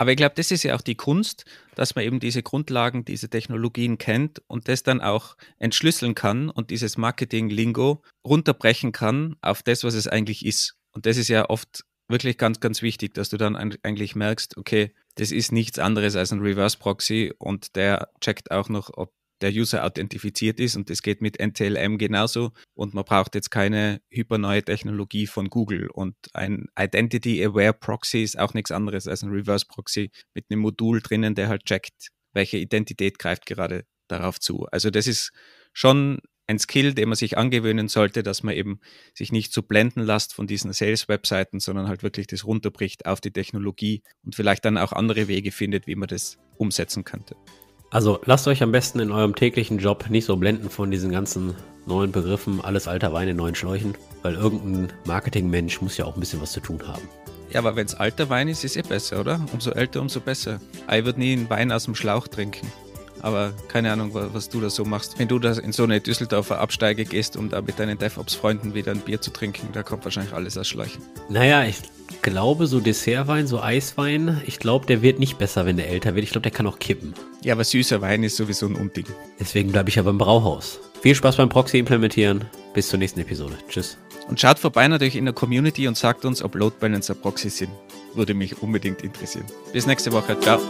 Aber ich glaube, das ist ja auch die Kunst, dass man eben diese Grundlagen, diese Technologien kennt und das dann auch entschlüsseln kann und dieses Marketing-Lingo runterbrechen kann auf das, was es eigentlich ist. Und das ist ja oft wirklich ganz, ganz wichtig, dass du dann eigentlich merkst, okay, das ist nichts anderes als ein Reverse Proxy und der checkt auch noch, ob der User authentifiziert ist und das geht mit NTLM genauso und man braucht jetzt keine hyperneue Technologie von Google und ein Identity Aware Proxy ist auch nichts anderes als ein Reverse Proxy mit einem Modul drinnen, der halt checkt, welche Identität greift gerade darauf zu. Also das ist schon ein Skill, den man sich angewöhnen sollte, dass man eben sich nicht so blenden lässt von diesen Sales-Webseiten, sondern halt wirklich das runterbricht auf die Technologie und vielleicht dann auch andere Wege findet, wie man das umsetzen könnte. Also lasst euch am besten in eurem täglichen Job nicht so blenden von diesen ganzen neuen Begriffen, alles alter Wein in neuen Schläuchen, weil irgendein Marketingmensch muss ja auch ein bisschen was zu tun haben. Ja, aber wenn es alter Wein ist, ist eh besser, oder? Umso älter, umso besser. Ich würde nie einen Wein aus dem Schlauch trinken. Aber keine Ahnung, was du da so machst. Wenn du da in so eine Düsseldorfer Absteige gehst, um da mit deinen DevOps-Freunden wieder ein Bier zu trinken, da kommt wahrscheinlich alles aus Schläuchen. Naja, ich glaube, so Dessertwein, so Eiswein, ich glaube, der wird nicht besser, wenn der älter wird. Ich glaube, der kann auch kippen. Ja, aber süßer Wein ist sowieso ein Unding. Deswegen bleibe ich ja beim Brauhaus. Viel Spaß beim Proxy implementieren. Bis zur nächsten Episode. Tschüss. Und schaut vorbei natürlich in der Community und sagt uns, ob Load Balancer Proxy sind. Würde mich unbedingt interessieren. Bis nächste Woche. Ciao.